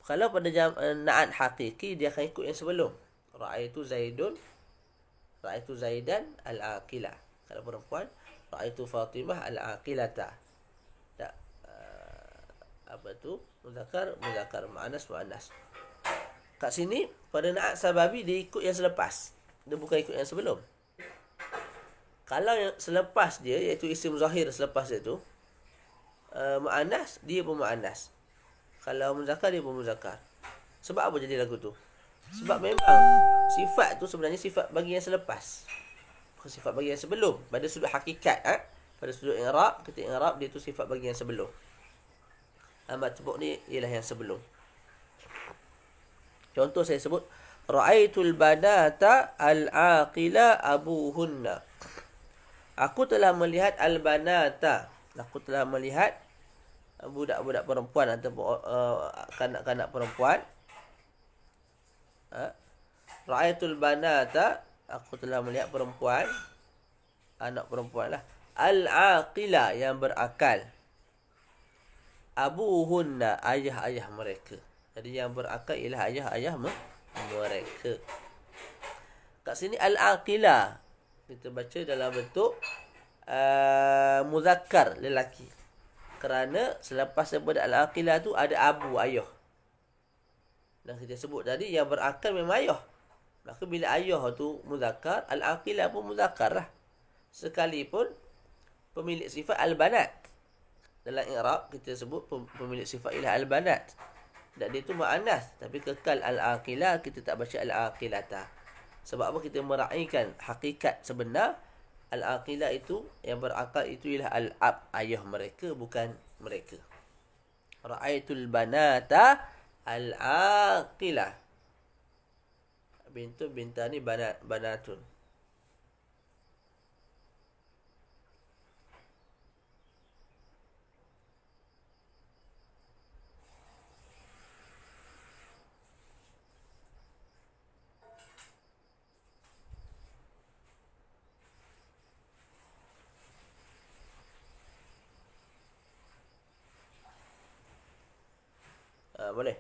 kalau pada jam, eh, naat hakiki dia akan ikut yang sebelum raaitu zaidun raaitu zaidan al aqila kalau perempuan raaitu fatimah al aqilata tak uh, apa tu muzakkar muzakkar muannas muannas kat sini pada naat sababi dia ikut yang selepas dia bukan ikut yang sebelum kalau yang selepas dia iaitu isim zahir selepas itu. Eh, muannas dia pun muannas. Kalau muzakkar dia pun muzakkar. Sebab apa jadi lagu tu? Sebab memang sifat tu sebenarnya sifat bagi yang selepas. Bukan sifat bagi yang sebelum. Pada sudut hakikat eh, ha? pada sudut i'rab, ketika i'rab dia tu sifat bagi yang sebelum. Amat tepuk ni ialah yang sebelum. Contoh saya sebut Ra'aitul banata al-aqila abuhunna Aku telah melihat al-banata Aku telah melihat budak-budak perempuan atau uh, kanak-kanak perempuan ha? Eh, ra'aytul banata aku telah melihat perempuan anak perempuan lah al-aqila yang berakal Abu abuhunna ayah-ayah mereka jadi yang berakal ialah ayah-ayah mereka kat sini al-aqila kita baca dalam bentuk uh, muzakkar lelaki kerana selepas daripada al-aqilah tu ada abu ayah. Dan kita sebut tadi yang berakal memang ayah. Maka bila ayah tu muzakkar, al-aqilah pun muzakkar lah. Sekalipun pemilik sifat al-banat. Dalam Iraq kita sebut pemilik sifat ialah al-banat. Dan dia tu mu'anas. Tapi kekal al-aqilah kita tak baca al tak. Sebab apa kita meraihkan hakikat sebenar Al-Aqilah itu yang berakal itu ialah Al-Ab ayah mereka bukan mereka. Ra'aitul banata Al-Aqilah. Bintu bintani banat banatun. Ha, boleh.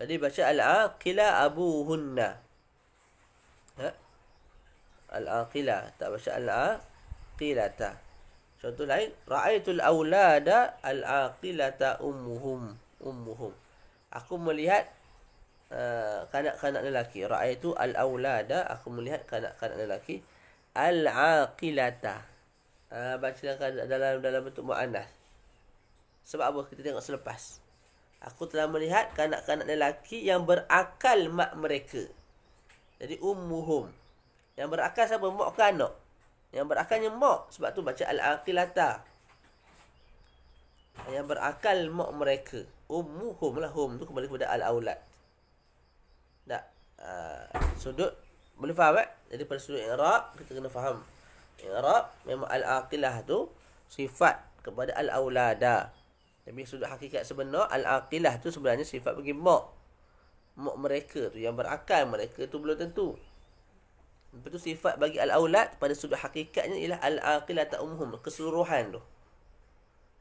Jadi baca al-aqila abuhunna. Ha? Al-aqila, tak baca al-aqilata. Contoh lain, ra'aitul aulada al-aqilata ummuhum, ummuhum. Aku melihat uh, kanak-kanak lelaki. Ra'aitu al-aulada, aku melihat kanak-kanak lelaki al-aqilata. Ah uh, baca kan dalam dalam bentuk muanah. Sebab apa kita tengok selepas. Aku telah melihat kanak-kanak lelaki yang berakal mak mereka. Jadi ummuhum. Yang berakal siapa? Mak kanak. Yang berakalnya mak. Sebab tu baca Al-Aqilata. Yang berakal mak mereka. Ummuhum lah. Hum tu kembali kepada Al-Aulat. Tak. Uh, sudut. Boleh faham tak? Eh? Jadi pada sudut Iqraq, kita kena faham. yang Iqraq memang Al-Aqilah tu sifat kepada Al-Aulada. Tapi sudut hakikat sebenar Al-Aqilah tu sebenarnya sifat bagi mak Mak mereka tu yang berakal mereka tu belum tentu Lepas tu sifat bagi Al-Aulad pada sudut hakikatnya ialah Al-Aqilah umum Keseluruhan tu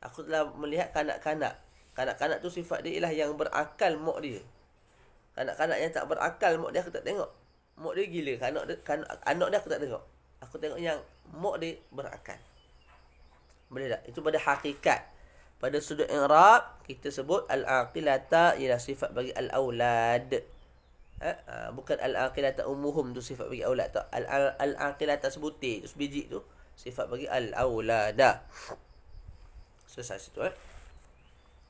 Aku telah melihat kanak-kanak Kanak-kanak tu sifat dia ialah yang berakal mak dia Kanak-kanak yang tak berakal mak dia aku tak tengok Mak dia gila kanak dia, kan, Anak dia aku tak tengok Aku tengok yang mak dia berakal Boleh tak? Itu pada hakikat pada sudut i'rab kita sebut al-aqilata ialah sifat bagi al-aulad. Ha? ha? bukan al-aqilata ummuhum tu sifat bagi aulad tak. Al-aqilata sebuti tu sebiji tu sifat bagi al-aulada. Selesai situ eh.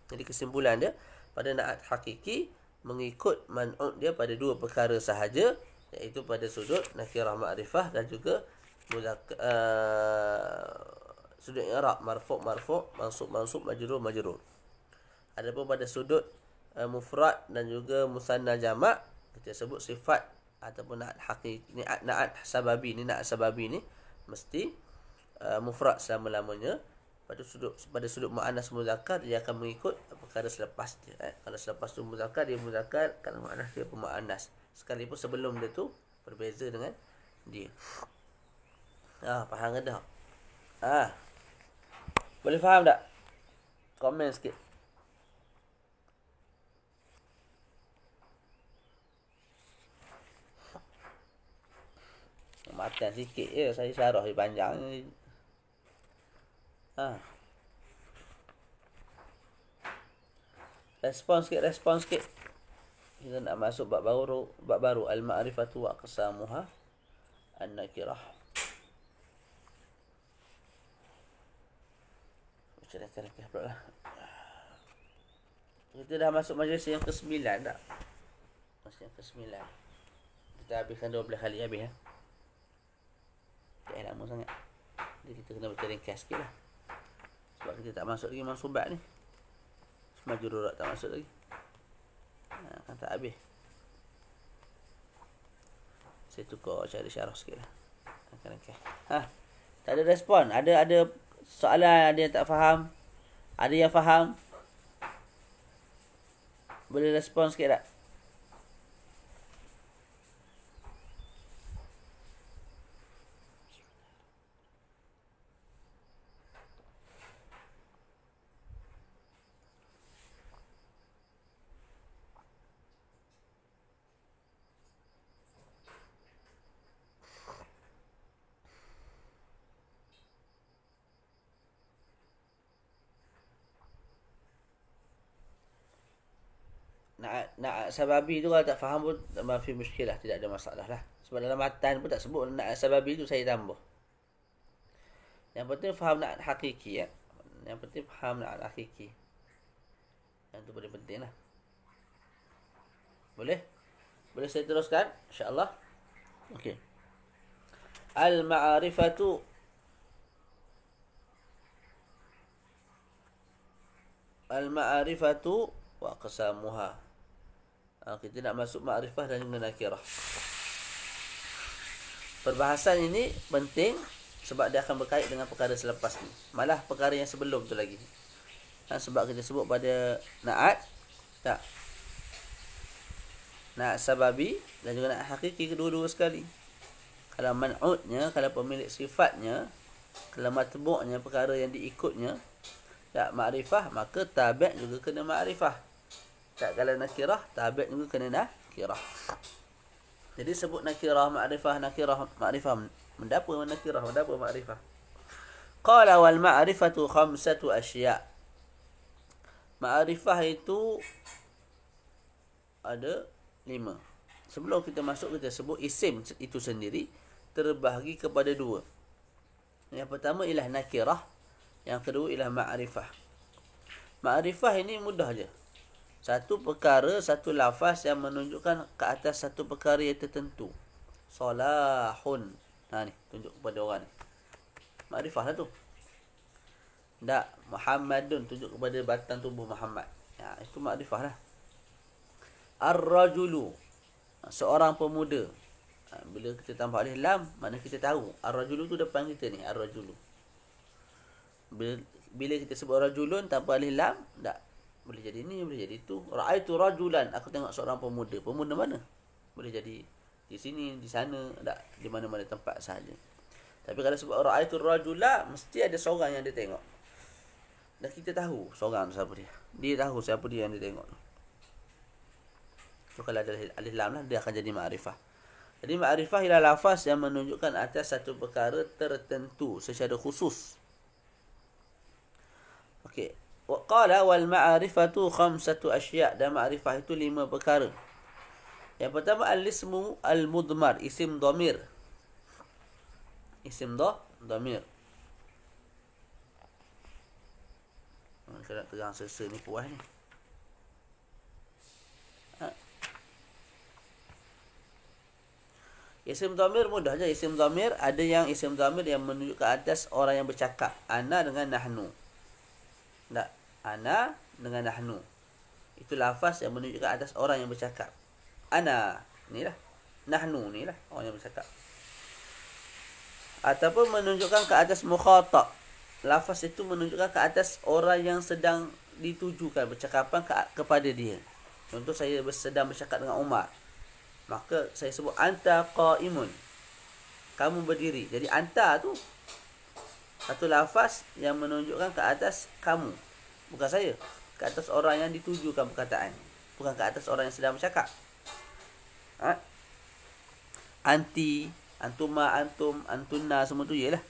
Jadi kesimpulan dia pada naat hakiki mengikut man'ud dia pada dua perkara sahaja iaitu pada sudut nakirah ma'rifah dan juga mudak, uh, sudut i'rab marfu' marfu' mansub mansub majrur majrur adapun pada sudut uh, mufrad dan juga musanna jamak kita sebut sifat ataupun naat hakiki ni naat sababi ni naat sababi ni mesti uh, mufrad selama-lamanya pada sudut pada sudut muannas muzakkar dia akan mengikut perkara selepas dia eh. kalau selepas tu muzakkar dia muzakkar kalau muannas dia pemuannas sekalipun sebelum dia tu berbeza dengan dia ah faham ke dah ah boleh faham tak? Komen sikit. Matan sikit je. Saya syarah dia panjang. Ha. Respon sikit, respon sikit. Kita nak masuk bab baru, bab baru. Al-ma'rifatu wa An-nakirah. Cerakah-cerakah pula lah Kita dah masuk majlis yang ke-9 tak? Majlis yang ke-9 Kita habiskan 12 kali habis ya Tak lama sangat Jadi kita kena baca ringkas sikit lah Sebab kita tak masuk lagi masubat ni Semajururat tak masuk lagi ha, Kan tak habis saya tukar cari syarah sikit lah. Ha, tak ada respon. Ada ada soalan ada yang tak faham? Ada yang faham? Boleh respon sikit tak? sababi tu kalau tak faham pun tak mafi muskilah tidak ada masalah lah sebab dalam matan pun tak sebut nak sababi tu saya tambah yang penting faham nak hakiki ya yang penting faham nak hakiki yang tu paling penting lah boleh boleh saya teruskan insyaallah okey al ma'rifatu al ma'rifatu wa qasamuha Ah, kita nak masuk makrifah dan nakirah perbahasan ini penting sebab dia akan berkait dengan perkara selepas ni malah perkara yang sebelum tu lagi ha, sebab kita sebut pada naat tak naat sababi dan juga naat hakiki kedua-dua sekali kalau man'udnya kalau pemilik sifatnya kalau matbu'nya perkara yang diikutnya tak makrifah maka tabi' juga kena makrifah tak kalau nakirah tabiat juga kena nakirah jadi sebut nakirah makrifah nakirah makrifah mendapa nakirah mendapa makrifah qala wal ma'rifatu khamsatu asya ma'rifah itu ada lima sebelum kita masuk kita sebut isim itu sendiri terbahagi kepada dua yang pertama ialah nakirah yang kedua ialah ma'rifah ma'rifah ini mudah je satu perkara, satu lafaz yang menunjukkan ke atas satu perkara yang tertentu. Salahun. Ha ni, tunjuk kepada orang ni. Ma'rifah lah tu. Tak, Muhammadun tunjuk kepada batang tubuh Muhammad. Ya, itu ma'rifah lah. Ar-Rajulu. Seorang pemuda. Ha, bila kita tambah alih lam, mana kita tahu. Ar-Rajulu tu depan kita ni, Ar-Rajulu. Bila, bila kita sebut Ar-Rajulun tanpa alih lam, tak boleh jadi ini, boleh jadi tu raaitu rajulan aku tengok seorang pemuda pemuda mana boleh jadi di sini di sana tak di mana-mana tempat saja tapi kalau sebut raaitu rajula mesti ada seorang yang dia tengok dan kita tahu seorang siapa dia dia tahu siapa dia yang dia tengok tu kalau ada alif lah dia akan jadi ma'rifah jadi ma'rifah ialah lafaz yang menunjukkan atas satu perkara tertentu secara khusus Okay. Qala wal ma'rifatu khamsatu asya' dan ma'rifah itu lima perkara. Yang pertama al-ismu al-mudmar isim dhamir. Isim do? dhamir. Hmm, kena terang sesa ni puas ni. Ha. Isim dhamir mudah je isim dhamir ada yang isim dhamir yang menunjuk ke atas orang yang bercakap ana dengan nahnu. Tak ana dengan nahnu. Itu lafaz yang menunjukkan atas orang yang bercakap. Ana, ni lah. Nahnu, ni lah orang yang bercakap. Ataupun menunjukkan ke atas mukhatab. Lafaz itu menunjukkan ke atas orang yang sedang ditujukan bercakapan ke, kepada dia. Contoh saya sedang bercakap dengan Umar. Maka saya sebut anta qaimun. Kamu berdiri. Jadi anta tu satu lafaz yang menunjukkan ke atas kamu bukan saya ke atas orang yang ditujukan perkataan bukan ke atas orang yang sedang bercakap ha? anti antuma antum antunna semua tu je lah.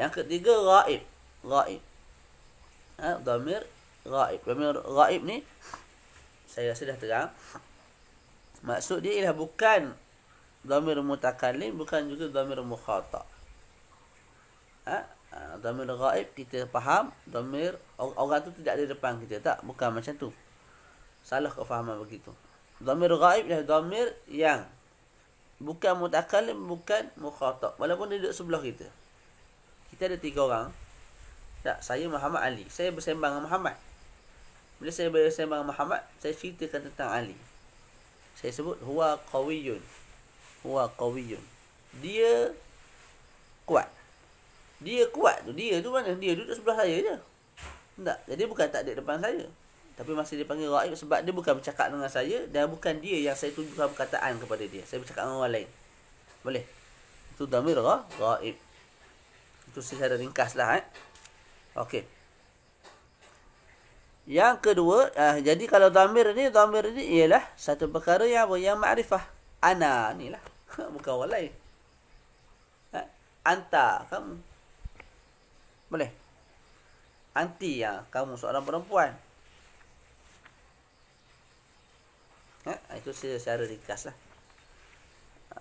yang ketiga raib raib ha? damir raib damir raib ni saya sudah dah terang maksud dia ialah bukan damir mutakallim bukan juga damir mukhatab ha? Ah, dhamir gaib kita faham Dhamir orang tu tidak ada depan kita Tak, bukan macam tu Salah kefahaman begitu Dhamir gaib adalah dhamir yang Bukan mutakalim, bukan mukhatab Walaupun dia duduk sebelah kita Kita ada tiga orang Tak, saya Muhammad Ali Saya bersembang dengan Muhammad Bila saya bersembang dengan Muhammad Saya ceritakan tentang Ali Saya sebut Huwa qawiyun Huwa qawiyun Dia Kuat dia kuat tu. Dia tu mana? Dia duduk sebelah saya je. Tak. Jadi bukan tak ada depan saya. Tapi masih dia panggil raib sebab dia bukan bercakap dengan saya dan bukan dia yang saya tunjukkan perkataan kepada dia. Saya bercakap dengan orang lain. Boleh? Itu damir ra, raib. Itu secara ringkas lah. Eh? Okey. Yang kedua, eh, jadi kalau damir ni, damir ni ialah satu perkara yang apa? Yang ma'rifah. Ana ni lah. Bukan orang lain. Eh? Anta kamu. Boleh. Anti ya, ah, kamu seorang perempuan. Ha, ah, itu secara lah.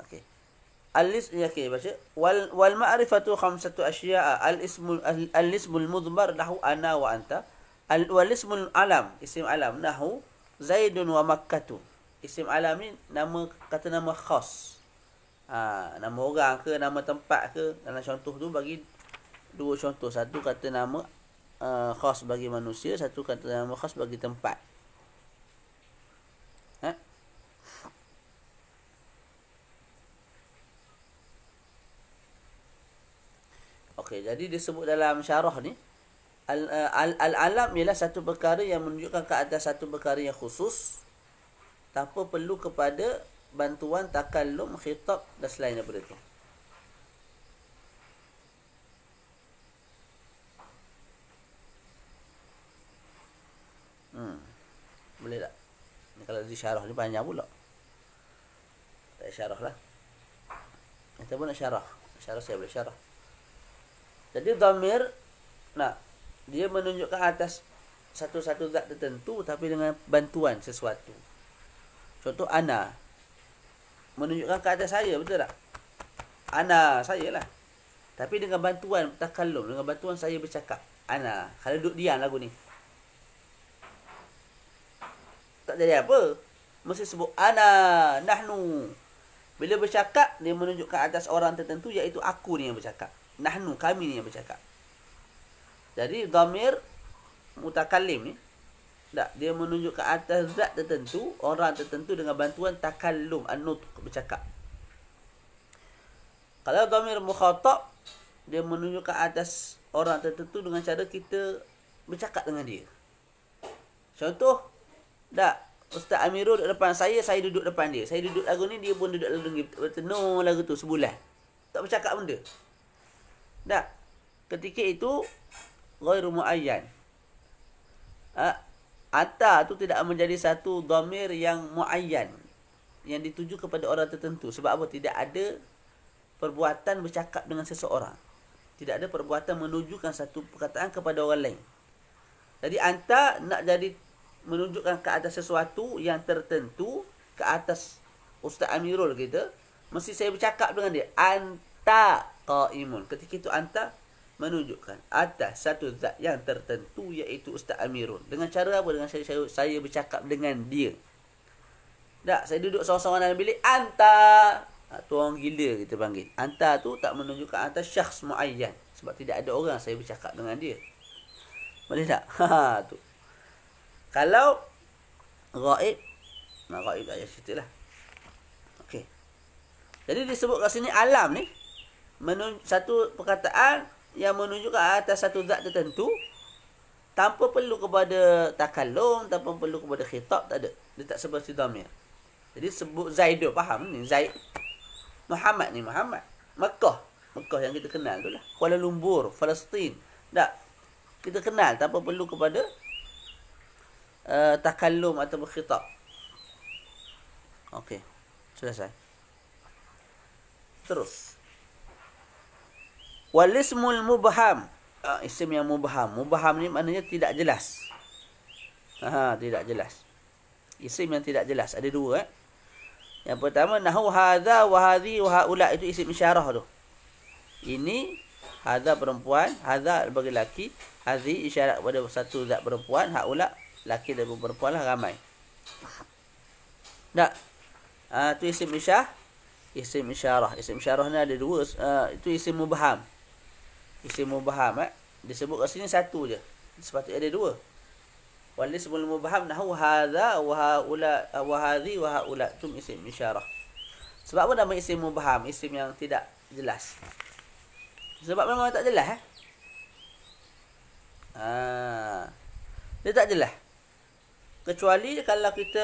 Okey. Alis ya okay, baca wal wal ma'rifatu khamsatu asya'a ah, al ismul al, al ismul mudhbar lahu ana wa anta al wal ismul alam isim alam nahu zaidun wa makkatu isim alam ni nama kata nama khas ha, nama orang ke nama tempat ke dalam contoh tu bagi dua contoh satu kata nama uh, khas bagi manusia satu kata nama khas bagi tempat ha? Okey jadi disebut dalam syarah ni al, uh, al, al alam ialah satu perkara yang menunjukkan ke atas satu perkara yang khusus tanpa perlu kepada bantuan takallum khitab dan selain daripada itu Hmm. Boleh tak? Ini kalau di syarah ni panjang pula. Tak syarah lah. Kita pun nak syarah. Syarah saya boleh syarah. Jadi dhamir nak dia menunjuk ke atas satu-satu zat tertentu tapi dengan bantuan sesuatu. Contoh ana menunjukkan ke atas saya betul tak? Ana saya lah. Tapi dengan bantuan takallum, dengan bantuan saya bercakap. Ana, kalau duduk diam lagu ni tak jadi apa. Mesti sebut ana, nahnu. Bila bercakap, dia menunjukkan atas orang tertentu iaitu aku ni yang bercakap. Nahnu, kami ni yang bercakap. Jadi, Dhamir mutakallim ni. Tak, dia menunjukkan atas zat tertentu, orang tertentu dengan bantuan takallum, anutuk, bercakap. Kalau Dhamir mukhatab, dia menunjukkan atas orang tertentu dengan cara kita bercakap dengan dia. Contoh, tak. Ustaz Amirul duduk depan saya, saya duduk depan dia. Saya duduk lagu ni, dia pun duduk lalu ni. Tenung lagu tu sebulan. Tak bercakap benda. Tak. Ketika itu, Ghairu Mu'ayyan. Ha? Atta tu tidak menjadi satu domir yang mu'ayyan. Yang dituju kepada orang tertentu. Sebab apa? Tidak ada perbuatan bercakap dengan seseorang. Tidak ada perbuatan menunjukkan satu perkataan kepada orang lain. Jadi anta nak jadi menunjukkan ke atas sesuatu yang tertentu ke atas Ustaz Amirul kita mesti saya bercakap dengan dia anta qaimun ketika itu anta menunjukkan atas satu zat yang tertentu iaitu Ustaz Amirul dengan cara apa dengan saya saya, saya bercakap dengan dia tak saya duduk seorang-seorang dalam bilik anta ha, tuan gila kita panggil anta tu tak menunjukkan atas syakhs muayyan sebab tidak ada orang saya bercakap dengan dia boleh tak ha tu kalau Ghaib nah, Ghaib tak payah cerita lah okay. Jadi disebut kat sini alam ni Satu perkataan Yang menunjukkan atas satu zat tertentu Tanpa perlu kepada takalum Tanpa perlu kepada khitab tak ada Dia tak sebut sidamnya Jadi sebut Zaidul faham ni Zaid Muhammad ni Muhammad Mekah Mekah yang kita kenal tu lah Kuala Lumpur Palestin. Tak Kita kenal tanpa perlu kepada uh, takallum atau berkhitab. Okey. Selesai. Terus. Wal ismul mubham. Uh, isim yang mubham. Mubham ni maknanya tidak jelas. Ha, tidak jelas. Isim yang tidak jelas. Ada dua eh. Yang pertama nahu hadza wa hadhi wa haula itu isim isyarah tu. Ini hadza perempuan, hadza bagi lelaki, hadhi isyarat pada satu zat perempuan, haula laki dan perempuan lah ramai. Tak. Ha, ah, itu isim isyah. Isim isyarah. Isim isyarah ni ada dua. Uh, ah, itu isim mubaham. Isim mubaham. Eh? Dia sebut kat sini satu je. Sepatutnya ada dua. Walis mul mubaham nahu hadha wa haula ah, wa hadhi wa haula tum isim isyarah. Sebab apa nama isim mubaham? Isim yang tidak jelas. Sebab memang tak jelas eh. Ah. Dia tak jelas. Kecuali kalau kita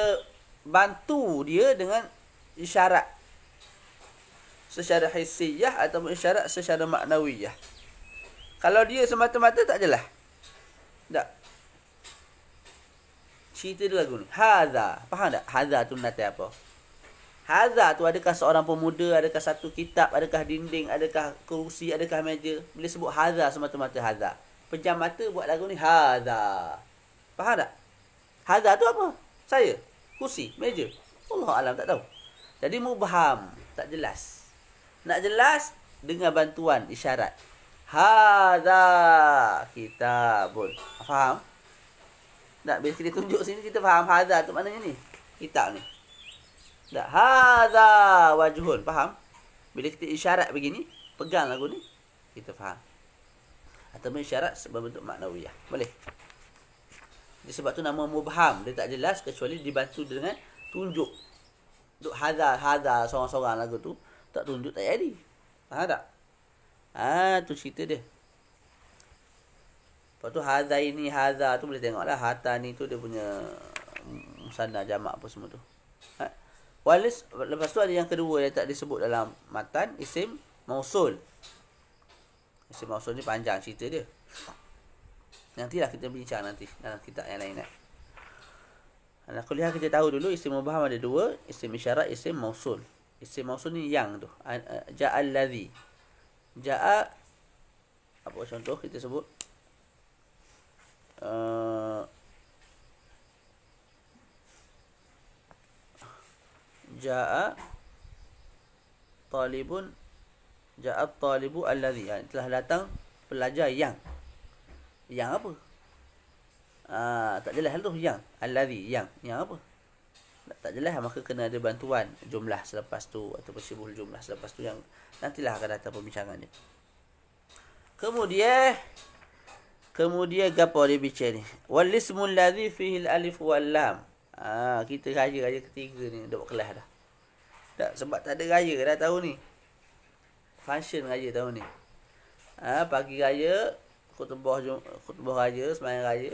bantu dia dengan isyarat secara hissiyah ataupun isyarat secara maknawiyah. Kalau dia semata-mata tak jelas. Tak. Cerita dia lagu ni. Hadha. Faham tak? Hadha tu nanti apa? Hadha tu adakah seorang pemuda, adakah satu kitab, adakah dinding, adakah kerusi, adakah meja. Bila sebut hadha semata-mata hadha. Pejam mata buat lagu ni hadha. Faham tak? Hadar tu apa? Saya. Kursi, meja. Allah Alam tak tahu. Jadi mubham. Tak jelas. Nak jelas, dengan bantuan isyarat. Hadar kitabun. Faham? Nak bila kita tunjuk sini, kita faham hadar tu maknanya ni. kita ni. Tak, hadar wajuhun. Faham? Bila kita isyarat begini, pegang lagu ni, kita faham. Atau isyarat sebab bentuk maknawiyah. Boleh? Sebab tu nama mubham Dia tak jelas kecuali dibantu dengan tunjuk untuk hadar, hadar seorang-seorang lagu tu Tak tunjuk tak jadi Faham tak? Ah tu cerita dia Lepas tu hadar ini, hadar tu boleh tengok lah Hatta ni tu dia punya Musanna mm, jamak apa semua tu ha? Walis, lepas tu ada yang kedua dia tak disebut dalam matan Isim mausul Isim mausul ni panjang cerita dia Nantilah kita bincang nanti dalam kitab yang lain. Eh. Anak kuliah kita tahu dulu isim mubham ada dua, isim isyarat, isim mausul. Isim mausul ni yang tu. Ja'al ladhi. Ja'a apa contoh kita sebut? Uh, ja'a talibun ja'a talibu alladhi. Yani ha, telah datang pelajar yang. Yang apa? Aa, ah, tak jelas lah tu yang. Al-Ladhi, yang. Yang apa? Tak, tak jelas lah. maka kena ada bantuan jumlah selepas tu atau sibul jumlah selepas tu yang nantilah akan datang pembincangan dia. Kemudian kemudian gapo dia bicara. ni? Wal ismul ladhi fihi alif wal lam. Ah kita raya raya ketiga ni dok kelas dah. Tak sebab tak ada raya dah tahu ni. Function raya tahu ni. Ah ha, pagi raya khutbah khutbah raya semayang raya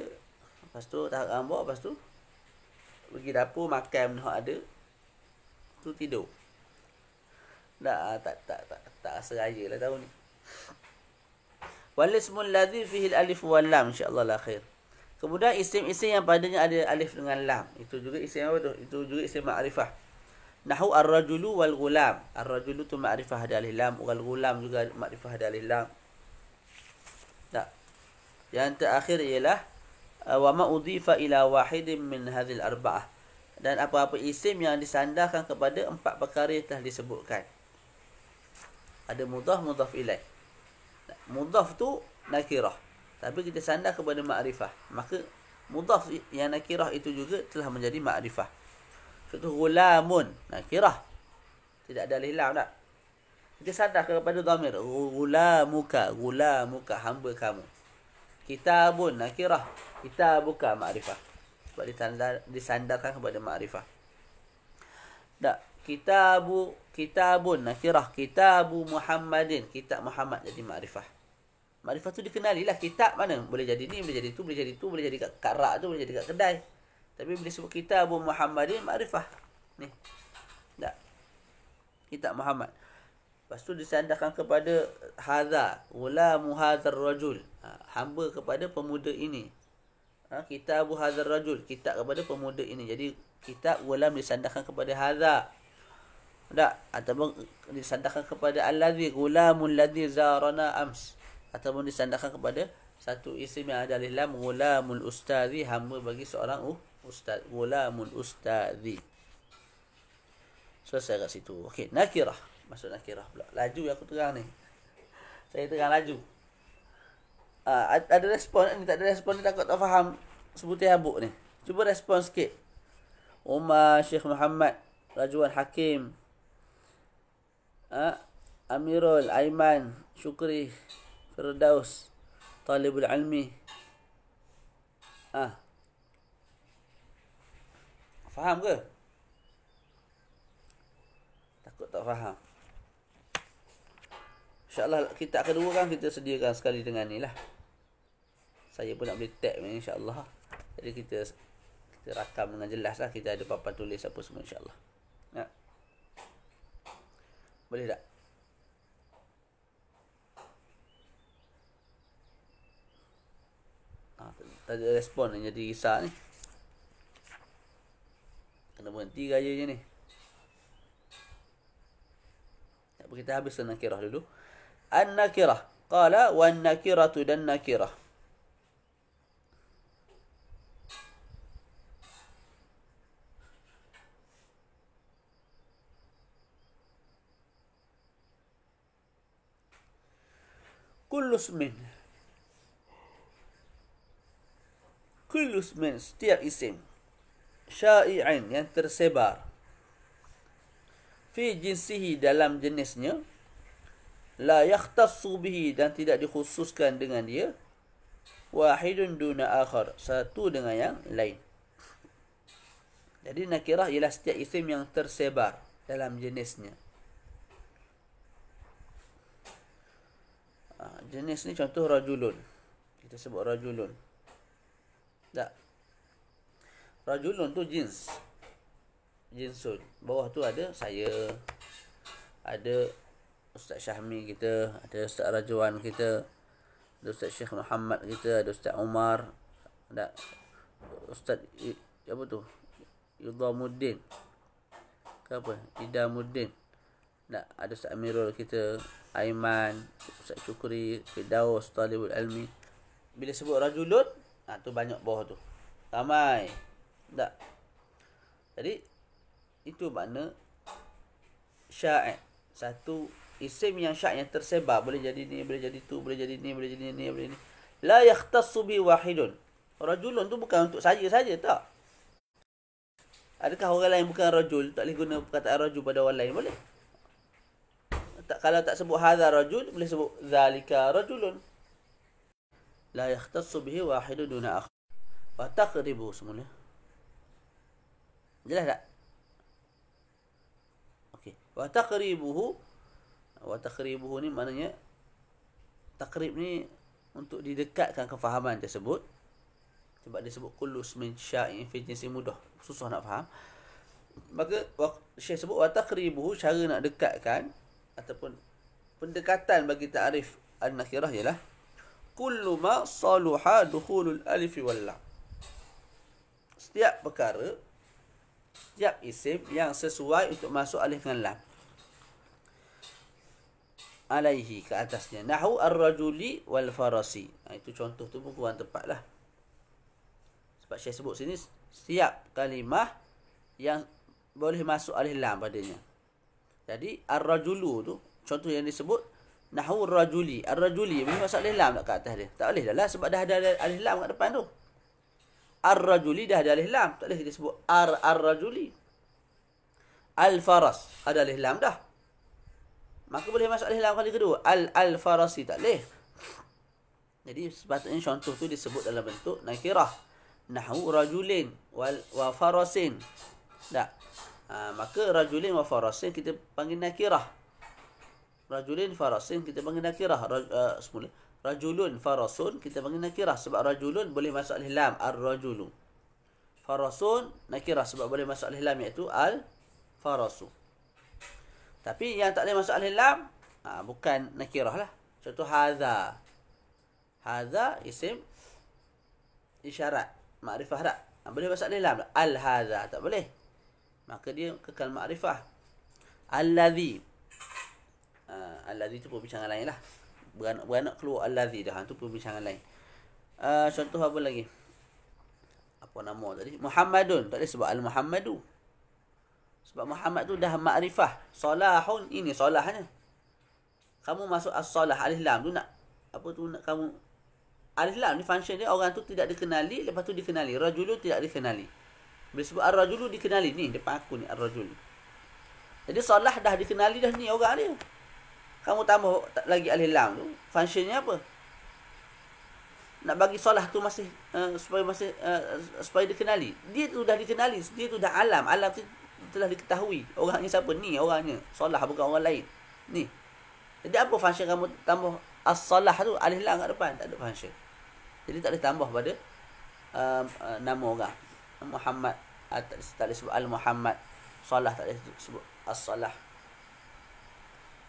lepas tu tak rambut lepas tu pergi dapur makan benda ada tu tidur dah tak ah, tak tak tak, tak rasa raya lah tahun ni wal ismul ladzi fihi al alif wal lam insyaallah lah khair kemudian isim-isim yang padanya ada alif dengan lam itu juga isim apa tu itu juga isim ma'rifah nahu ar-rajulu wal gulam, ar-rajulu tu ma'rifah dalil lam wal gulam juga ma'rifah dalil lam yang terakhir ialah uh, wa ma udhifa ila wahidin min hadhil arba'ah. Dan apa-apa isim yang disandarkan kepada empat perkara yang telah disebutkan. Ada mudhaf mudhaf ilai. Mudhaf tu nakirah. Tapi kita sandar kepada ma'rifah. Maka mudhaf yang nakirah itu juga telah menjadi ma'rifah. itu gulamun nakirah. Tidak ada lilam tak? Kita sandar kepada dhamir. Gulamuka, gulamuka, hamba kamu kitabun nakirah kita buka makrifah sebab disandar, disandarkan kepada makrifah tak kitabu kitabun nakirah kitabu muhammadin kitab muhammad jadi makrifah makrifah tu dikenalilah kitab mana boleh jadi ni boleh jadi tu boleh jadi tu boleh jadi kat, kat rak tu boleh jadi kat kedai tapi bila sebut kitabu muhammadin makrifah ni tak kitab muhammad Lepas tu disandarkan kepada Haza, wala muhazar rajul. Ha, hamba kepada pemuda ini. Ha, kita Abu Hazar Rajul, kita kepada pemuda ini. Jadi kita ulam disandarkan kepada Haza. Tak, ataupun disandarkan kepada Al-Ladhi, gulamun ladhi zarana ams. Ataupun disandarkan kepada satu isim yang ada lilam, gulamul ustazi, hamba bagi seorang uh, ustaz, gulamul ustazi. Selesai so, kat situ. Okey, nakirah. Masuk nakirah pula. Laju aku terang ni. Saya terang laju. Uh, ada respon ni, tak ada respon ni takut tak faham Sebutnya habuk ni. Cuba respon sikit. Umar Syekh Muhammad Rajuan Hakim. Uh, Amirul Aiman Syukri Firdaus Talibul Almi. Ah. Uh. Faham ke? Takut tak faham. InsyaAllah kita kedua kan kita sediakan sekali dengan ni lah. Saya pun nak beli tag ni insyaAllah. Jadi kita kita rakam dengan jelas lah. Kita ada papan tulis apa semua insyaAllah. Ya. Boleh tak? Ha, tak ada respon ni jadi risau ni. Kena berhenti gaya je ni. kita habis senang kirah dulu. An-Nakirah. Qala wa-Nakiratu dan-Nakirah. Kullu ismin. Kullu ismin. Setiap isim. Syai'in yang tersebar. Fi jinsihi dalam jenisnya la yakhtassu bihi dan tidak dikhususkan dengan dia wahidun duna akhar satu dengan yang lain jadi nakirah ialah setiap isim yang tersebar dalam jenisnya ha, jenis ni contoh rajulun kita sebut rajulun tak rajulun tu jenis jinsun bawah tu ada saya ada Ustaz Syahmi kita, ada Ustaz Rajuan kita, ada Ustaz Syekh Muhammad kita, ada Ustaz Umar, ada Ustaz I, apa tu? Idamuddin. Ke apa? Muddin Nak ada Ustaz Amirul kita, Aiman, Ustaz Syukri, Fidaus Talibul Ilmi. Bila sebut Rajulun, ah tu banyak bawah tu. Ramai. Tak. Jadi itu makna syair satu isim yang syak yang tersebar boleh jadi ni boleh jadi tu boleh jadi ni boleh jadi ni boleh ni la yahtassu bi wahidun rajulun tu bukan untuk saja saja tak adakah orang lain bukan rajul tak boleh guna perkataan rajul pada orang lain boleh tak kalau tak sebut hadza rajul boleh sebut zalika rajulun la yahtassu bi wahidun duna akhar wa taqribu semula jelas tak okey wa taqribuhu wa takribuhu ni maknanya takrib ni untuk didekatkan kefahaman tersebut sebab dia sebut kullu min sya'in fi jinsi mudah susah nak faham maka syekh sebut wa takribuhu cara nak dekatkan ataupun pendekatan bagi ta'rif al nakirah ialah kullu ma saluha dukhulul alif wal lam setiap perkara setiap isim yang sesuai untuk masuk alif dengan lam alaihi ke atasnya nahu ar-rajuli wal farasi ha, itu contoh tu pun kurang tepatlah sebab saya sebut sini setiap kalimah yang boleh masuk alif lam padanya jadi ar-rajulu tu contoh yang disebut nahu ar-rajuli ar-rajuli bila masuk alif lam dekat atas dia tak boleh dahlah sebab dah ada alif lam kat depan tu ar-rajuli dah ada alif lam tak boleh disebut ar ar-rajuli al-faras ada alif lam dah maka boleh masuk alif lam kali kedua al al farasi tak leh jadi sepatutnya contoh tu disebut dalam bentuk nakirah nahu rajulin wal wa farasin tak ha, maka rajulin wa farasin kita panggil nakirah rajulin farasin kita panggil nakirah Raj, uh, eh, semula rajulun farasun kita panggil nakirah sebab rajulun boleh masuk alif lam ar rajulu farasun nakirah sebab boleh masuk alif lam iaitu al farasun tapi yang tak boleh masuk alif lam ha, bukan nakirah lah. Contoh hadza. Hadza isim isyarat makrifah dak. Ha, boleh masuk alif lam al hadza tak boleh. Maka dia kekal makrifah. Allazi. Ah ha, allazi tu pun bincangan lain lah. Beranak, beranak keluar allazi dah ha, tu pun bincangan lain. Uh, contoh apa lagi? Apa nama tadi? Muhammadun. Tak boleh sebab al-Muhammadu. Sebab Muhammad tu dah makrifah. Solahun ini solahnya. Kamu masuk as-solah alif lam tu nak apa tu nak kamu alif lam ni function dia orang tu tidak dikenali lepas tu dikenali. Rajulu tidak dikenali. Bila sebut ar-rajulu dikenali ni depan aku ni ar-rajul. Jadi solah dah dikenali dah ni orang dia. Kamu tambah lagi alif lam tu functionnya apa? Nak bagi solah tu masih uh, supaya masih uh, supaya dikenali. Dia tu dah dikenali, dia tu dah alam, alam tu telah diketahui orangnya siapa ni orangnya solah bukan orang lain ni jadi apa function kamu tambah as solah tu alih lam kat depan tak ada function jadi tak boleh tambah pada uh, uh, nama orang Muhammad atau ah, uh, tak boleh sebut al-Muhammad solah tak boleh sebut as solah.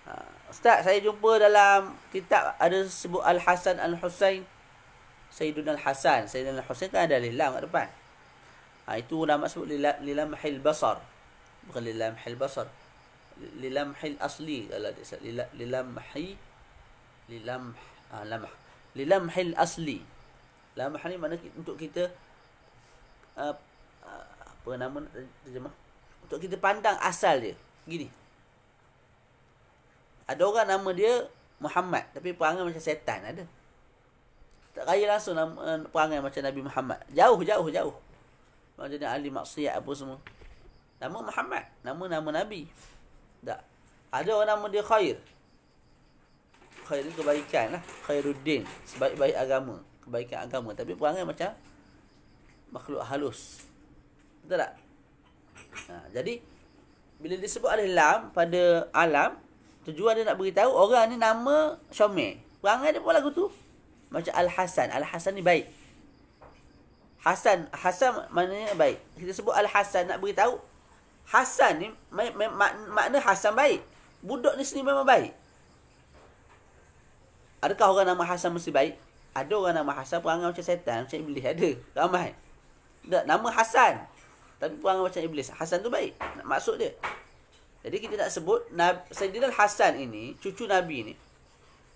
uh, ha. ustaz saya jumpa dalam kitab ada sebut al-Hasan al-Husain Sayyidun al-Hasan Sayyidun al-Husain kan ada alih lam kat depan Ha, itu nama sebut lilam lila mahil basar bukan lilamhi al-basar lilamhi al-asli lilamhi lilamh ah lamh lilamhi al-asli lamh ni mana untuk kita ah, apa nama terjemah untuk kita pandang asal dia gini ada orang nama dia Muhammad tapi perangai macam setan ada tak kaya langsung nama, eh, perangai macam Nabi Muhammad jauh jauh jauh macam Ali maksiat apa semua Nama Muhammad. Nama-nama Nabi. Tak. Ada orang nama dia Khair. Khair ni kebaikan lah. Khairuddin. Sebaik-baik agama. Kebaikan agama. Tapi perangai macam makhluk halus. Betul tak? Ha, jadi, bila disebut ada lam pada alam, tujuan dia nak beritahu orang ni nama Syomir. Perangai dia pun lagu tu. Macam Al-Hasan. Al-Hasan ni baik. Hasan, Hasan maknanya baik. Kita sebut Al-Hasan nak beritahu Hasan ni makna Hasan baik. Budak ni sendiri memang baik. Adakah orang nama Hasan mesti baik? Ada orang nama Hasan perangai macam setan, macam iblis ada. Ramai. Tak nama Hasan. Tapi perangai macam iblis. Hasan tu baik. Maksud dia. Jadi kita nak sebut Sayyidina Hasan ini, cucu Nabi ni.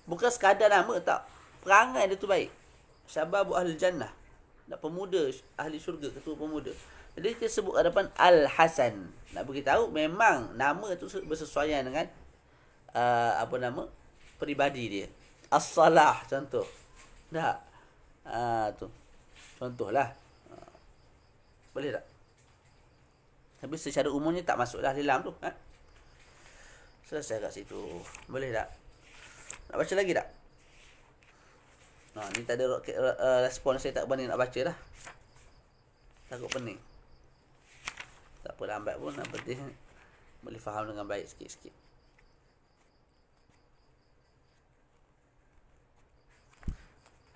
Bukan sekadar nama tak. Perangai dia tu baik. Syabab buat ahli jannah. Nak pemuda ahli syurga, ketua pemuda. Jadi kita sebut ke depan Al-Hasan. Nak tahu memang nama tu bersesuaian dengan uh, apa nama peribadi dia. As-Salah contoh. Tak? Uh, tu. Contohlah. Ah, boleh tak? Tapi secara umumnya tak masuklah dalam tu. Ha? Selesai kat situ. Boleh tak? Nak baca lagi tak? Ha, ni tak ada uh, respon saya tak berani nak baca lah. Takut pening tak apa lambat pun apa dia? boleh faham dengan baik sikit-sikit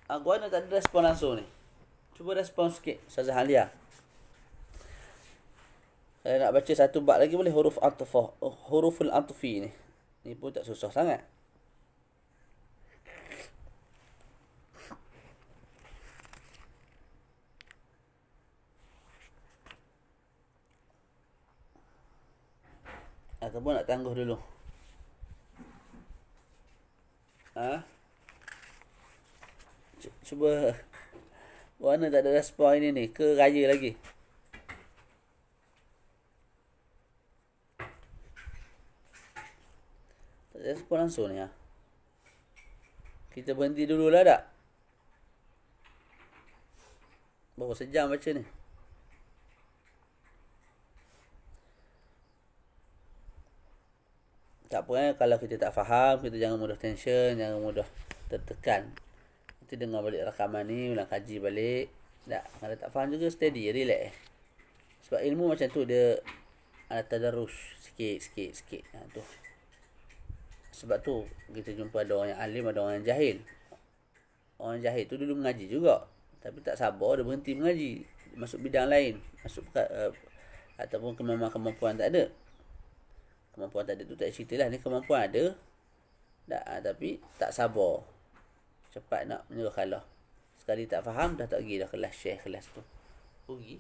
Aguana tak ada respon langsung ni cuba respon sikit Ustazah Halia saya nak baca satu bab lagi boleh huruf atfah huruful atfi ni ni pun tak susah sangat ataupun nak tangguh dulu. Ha? Cuba warna tak ada respon ini ni ke raya lagi. Tak ada respon langsung ni ya. Kita berhenti dulu lah, tak? Berapa sejam macam ni? tak apa eh? kalau kita tak faham kita jangan mudah tension jangan mudah tertekan kita dengar balik rakaman ni ulang kaji balik tak kalau tak faham juga steady relax eh. sebab ilmu macam tu dia ada ah, tadarus sikit sikit sikit ha, tu sebab tu kita jumpa ada orang yang alim ada orang yang jahil orang jahil tu dulu mengaji juga tapi tak sabar dia berhenti mengaji masuk bidang lain masuk uh, ataupun kemampuan-kemampuan tak ada Kemampuan tak ada tu tak cerita lah. Ni kemampuan ada. Tak, ah, tapi tak sabar. Cepat nak menyuruh kalah. Sekali tak faham dah tak pergi dah kelas share kelas tu. Pergi.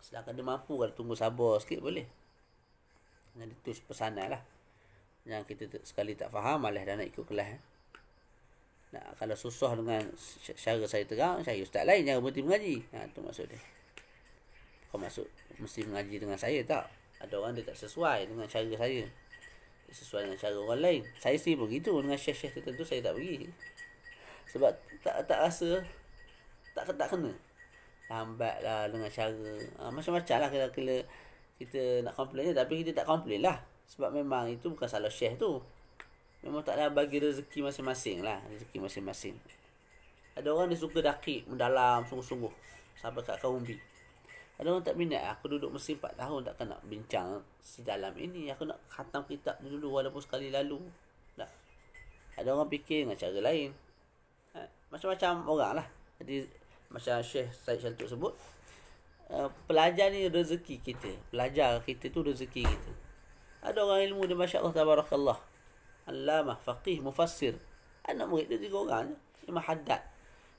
Sedangkan dia mampu kalau tunggu sabar sikit boleh. Jadi tu pesanan lah. Yang kita sekali tak faham malah dah nak ikut kelas. Eh. Nah, kalau susah dengan cara saya terang, saya ustaz lain jangan berhenti mengaji. Ha, nah, tu maksud dia. Kau maksud mesti mengaji dengan saya tak? ada orang dia tak sesuai dengan cara saya sesuai dengan cara orang lain saya sendiri begitu dengan syekh-syekh tertentu saya tak pergi sebab tak tak rasa tak tak kena lambat lah dengan cara ha, macam-macam lah kalau kita, kita nak komplain tapi kita tak komplain lah sebab memang itu bukan salah syekh tu memang tak taklah bagi rezeki masing-masing lah rezeki masing-masing ada orang dia suka dakik mendalam sungguh-sungguh sampai kat kaum bi ada orang tak minat Aku duduk mesti 4 tahun Takkan nak bincang Sedalam ini Aku nak khatam kitab ni dulu Walaupun sekali lalu Tak Ada orang fikir dengan cara lain ha. Macam-macam orang lah Jadi Macam Syekh Syed Syantuk sebut uh, Pelajar ni rezeki kita Pelajar kita tu rezeki kita Ada orang ilmu dia Masya Allah Tabarakallah Alamah Faqih Mufassir Anak murid dia tiga orang Imam Haddad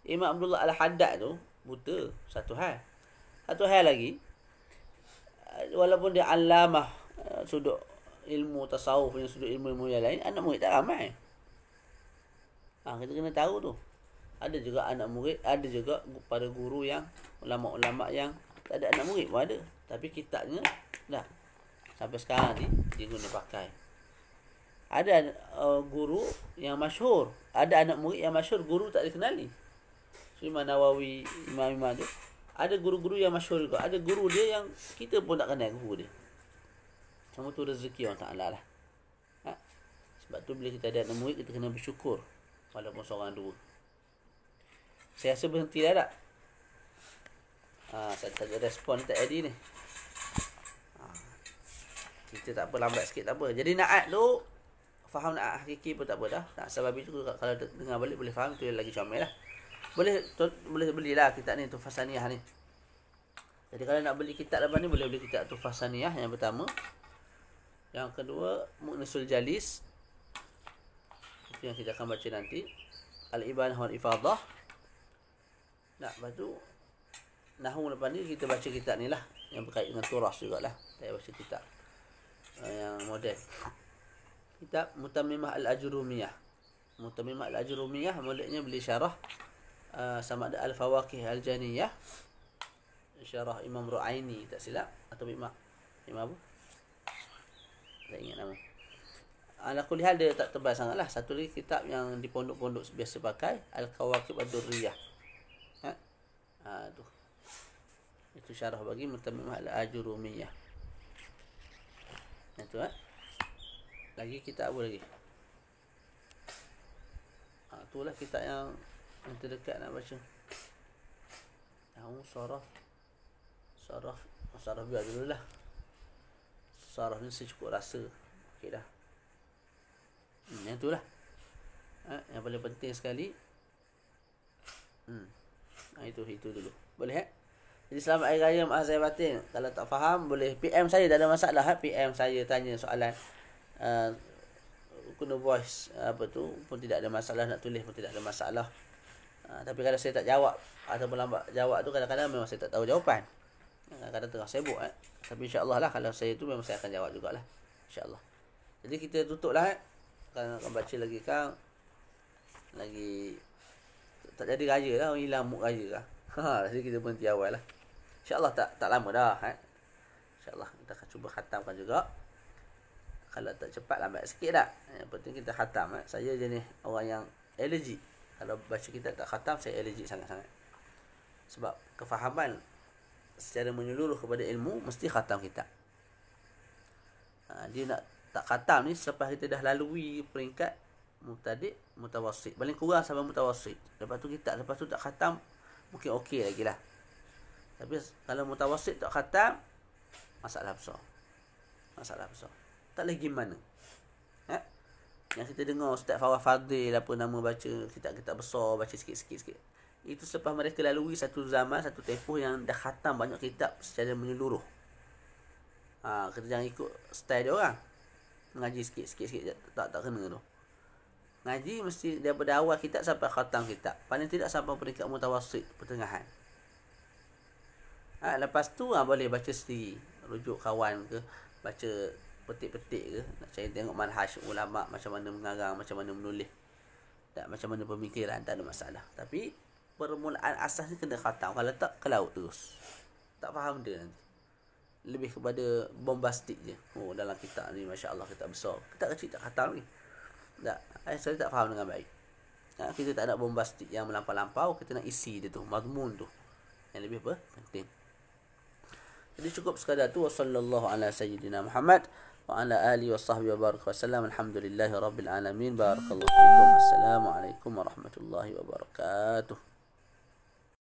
Imam Abdullah Al-Haddad tu Buta Satu hal atau hal lagi walaupun dia alamah eh, sudut ilmu tasawuf yang sudut ilmu-ilmu yang lain anak murid tak ramai ha, kita kena tahu tu ada juga anak murid ada juga para guru yang ulama-ulama yang tak ada anak murid pun ada tapi kitabnya dah sampai sekarang ni dia guna pakai ada uh, guru yang masyhur ada anak murid yang masyhur guru tak dikenali Imam Nawawi Imam Imam tu ada guru-guru yang masyhur juga. Ada guru dia yang kita pun tak kenal guru dia. Sama tu rezeki Allah Ta'ala lah. Ha? Sebab tu bila kita ada anak murid, kita kena bersyukur. Walaupun seorang dua. Saya rasa berhenti dah tak? Ha, saya tak ada respon tak jadi ni. Ha. Kita tak apa, lambat sikit tak apa. Jadi naat tu, faham naat hakiki pun tak apa dah. Tak, sebab itu kalau dengar balik boleh faham, tu yang lagi comel lah boleh tu, boleh belilah kitab ni Tufasaniyah ni. Jadi kalau nak beli kitab lepas ni boleh beli kitab Tufasaniyah yang pertama. Yang kedua Muknasul Jalis. Itu yang kita akan baca nanti. Al-Ibana wal Ifadah. Nak baru, tu Nahu lepas ni kita baca kitab ni lah Yang berkaitan dengan turas juga lah Saya baca kitab eh, Yang model Kitab Mutamimah Al-Ajurumiyah Mutamimah Al-Ajurumiyah Mulutnya beli syarah Ah, sama ada al-fawaqih al-janiyah syarah Imam Ru'aini tak silap atau Imam Imam apa? Tak ingat nama. Ala kulli hal dia tak tebal sangatlah. Satu lagi kitab yang di pondok-pondok biasa pakai Al-Kawakib Ad-Durriyah. Ha? ha tu. Itu syarah bagi Mutamim Al-Ajurumiyah. Yang tu ha? Lagi kita apa lagi? Ha, itulah kitab yang Nanti dekat nak baca Daun sarah Sarah ah, Sarah biar dulu lah Sarah ni saya cukup rasa Okey dah hmm, Yang tu lah ha, Yang paling penting sekali hmm. ha, Itu itu dulu Boleh eh? Jadi selamat hari raya Maaf saya batin Kalau tak faham Boleh PM saya Tak ada masalah ha? Eh? PM saya tanya soalan uh, voice Apa tu Pun tidak ada masalah Nak tulis pun tidak ada masalah Ha, tapi kalau saya tak jawab atau melambat jawab tu kadang-kadang memang saya tak tahu jawapan. Kadang-kadang ha, tengah sibuk eh. Tapi insya-Allah lah kalau saya tu memang saya akan jawab jugalah. Insya-Allah. Jadi kita tutuplah eh. Kan akan baca lagi kan. Lagi tak jadi raya lah hilang muk raya lah. Ha, jadi kita pun awal lah. Insya-Allah tak tak lama dah eh. Insya-Allah kita akan cuba khatamkan juga. Kalau tak cepat lambat sikit dah. Yang penting kita khatam eh. Saya jenis orang yang allergic kalau baca kitab tak khatam saya allergic sangat-sangat sebab kefahaman secara menyeluruh kepada ilmu mesti khatam kita. ha, dia nak tak khatam ni selepas kita dah lalui peringkat mutadik mutawasid paling kurang sampai mutawasid lepas tu kitab lepas tu tak khatam mungkin okey lagi lah tapi kalau mutawasid tak khatam masalah besar masalah besar tak lagi mana yang kita dengar Ustaz Farah Fadil apa nama baca kitab-kitab besar baca sikit-sikit sikit. Itu selepas mereka lalui satu zaman, satu tempoh yang dah khatam banyak kitab secara menyeluruh. Ha, kita jangan ikut style dia orang. Ngaji sikit-sikit sikit tak tak kena tu. Ngaji mesti daripada awal kitab sampai khatam kitab. Paling tidak sampai peringkat mutawasit, pertengahan. Ha, lepas tu ha, boleh baca sendiri. Rujuk kawan ke, baca petik-petik ke nak cari tengok manhaj ulama macam mana mengarang macam mana menulis tak macam mana pemikiran tak ada masalah tapi permulaan asas ni kena khatam kalau tak ke laut terus tak faham dia nanti lebih kepada bombastik je oh dalam kitab ni masya-Allah kitab besar kita kecil tak khatam ni tak saya tak faham dengan baik ha, kita tak nak bombastik yang melampau-lampau kita nak isi dia tu mazmun tu yang lebih apa penting jadi cukup sekadar tu wa sallallahu ala sayyidina muhammad وعلى آله وصحبه وبارك وسلم الحمد لله رب العالمين بارك الله فيكم السلام عليكم ورحمة الله وبركاته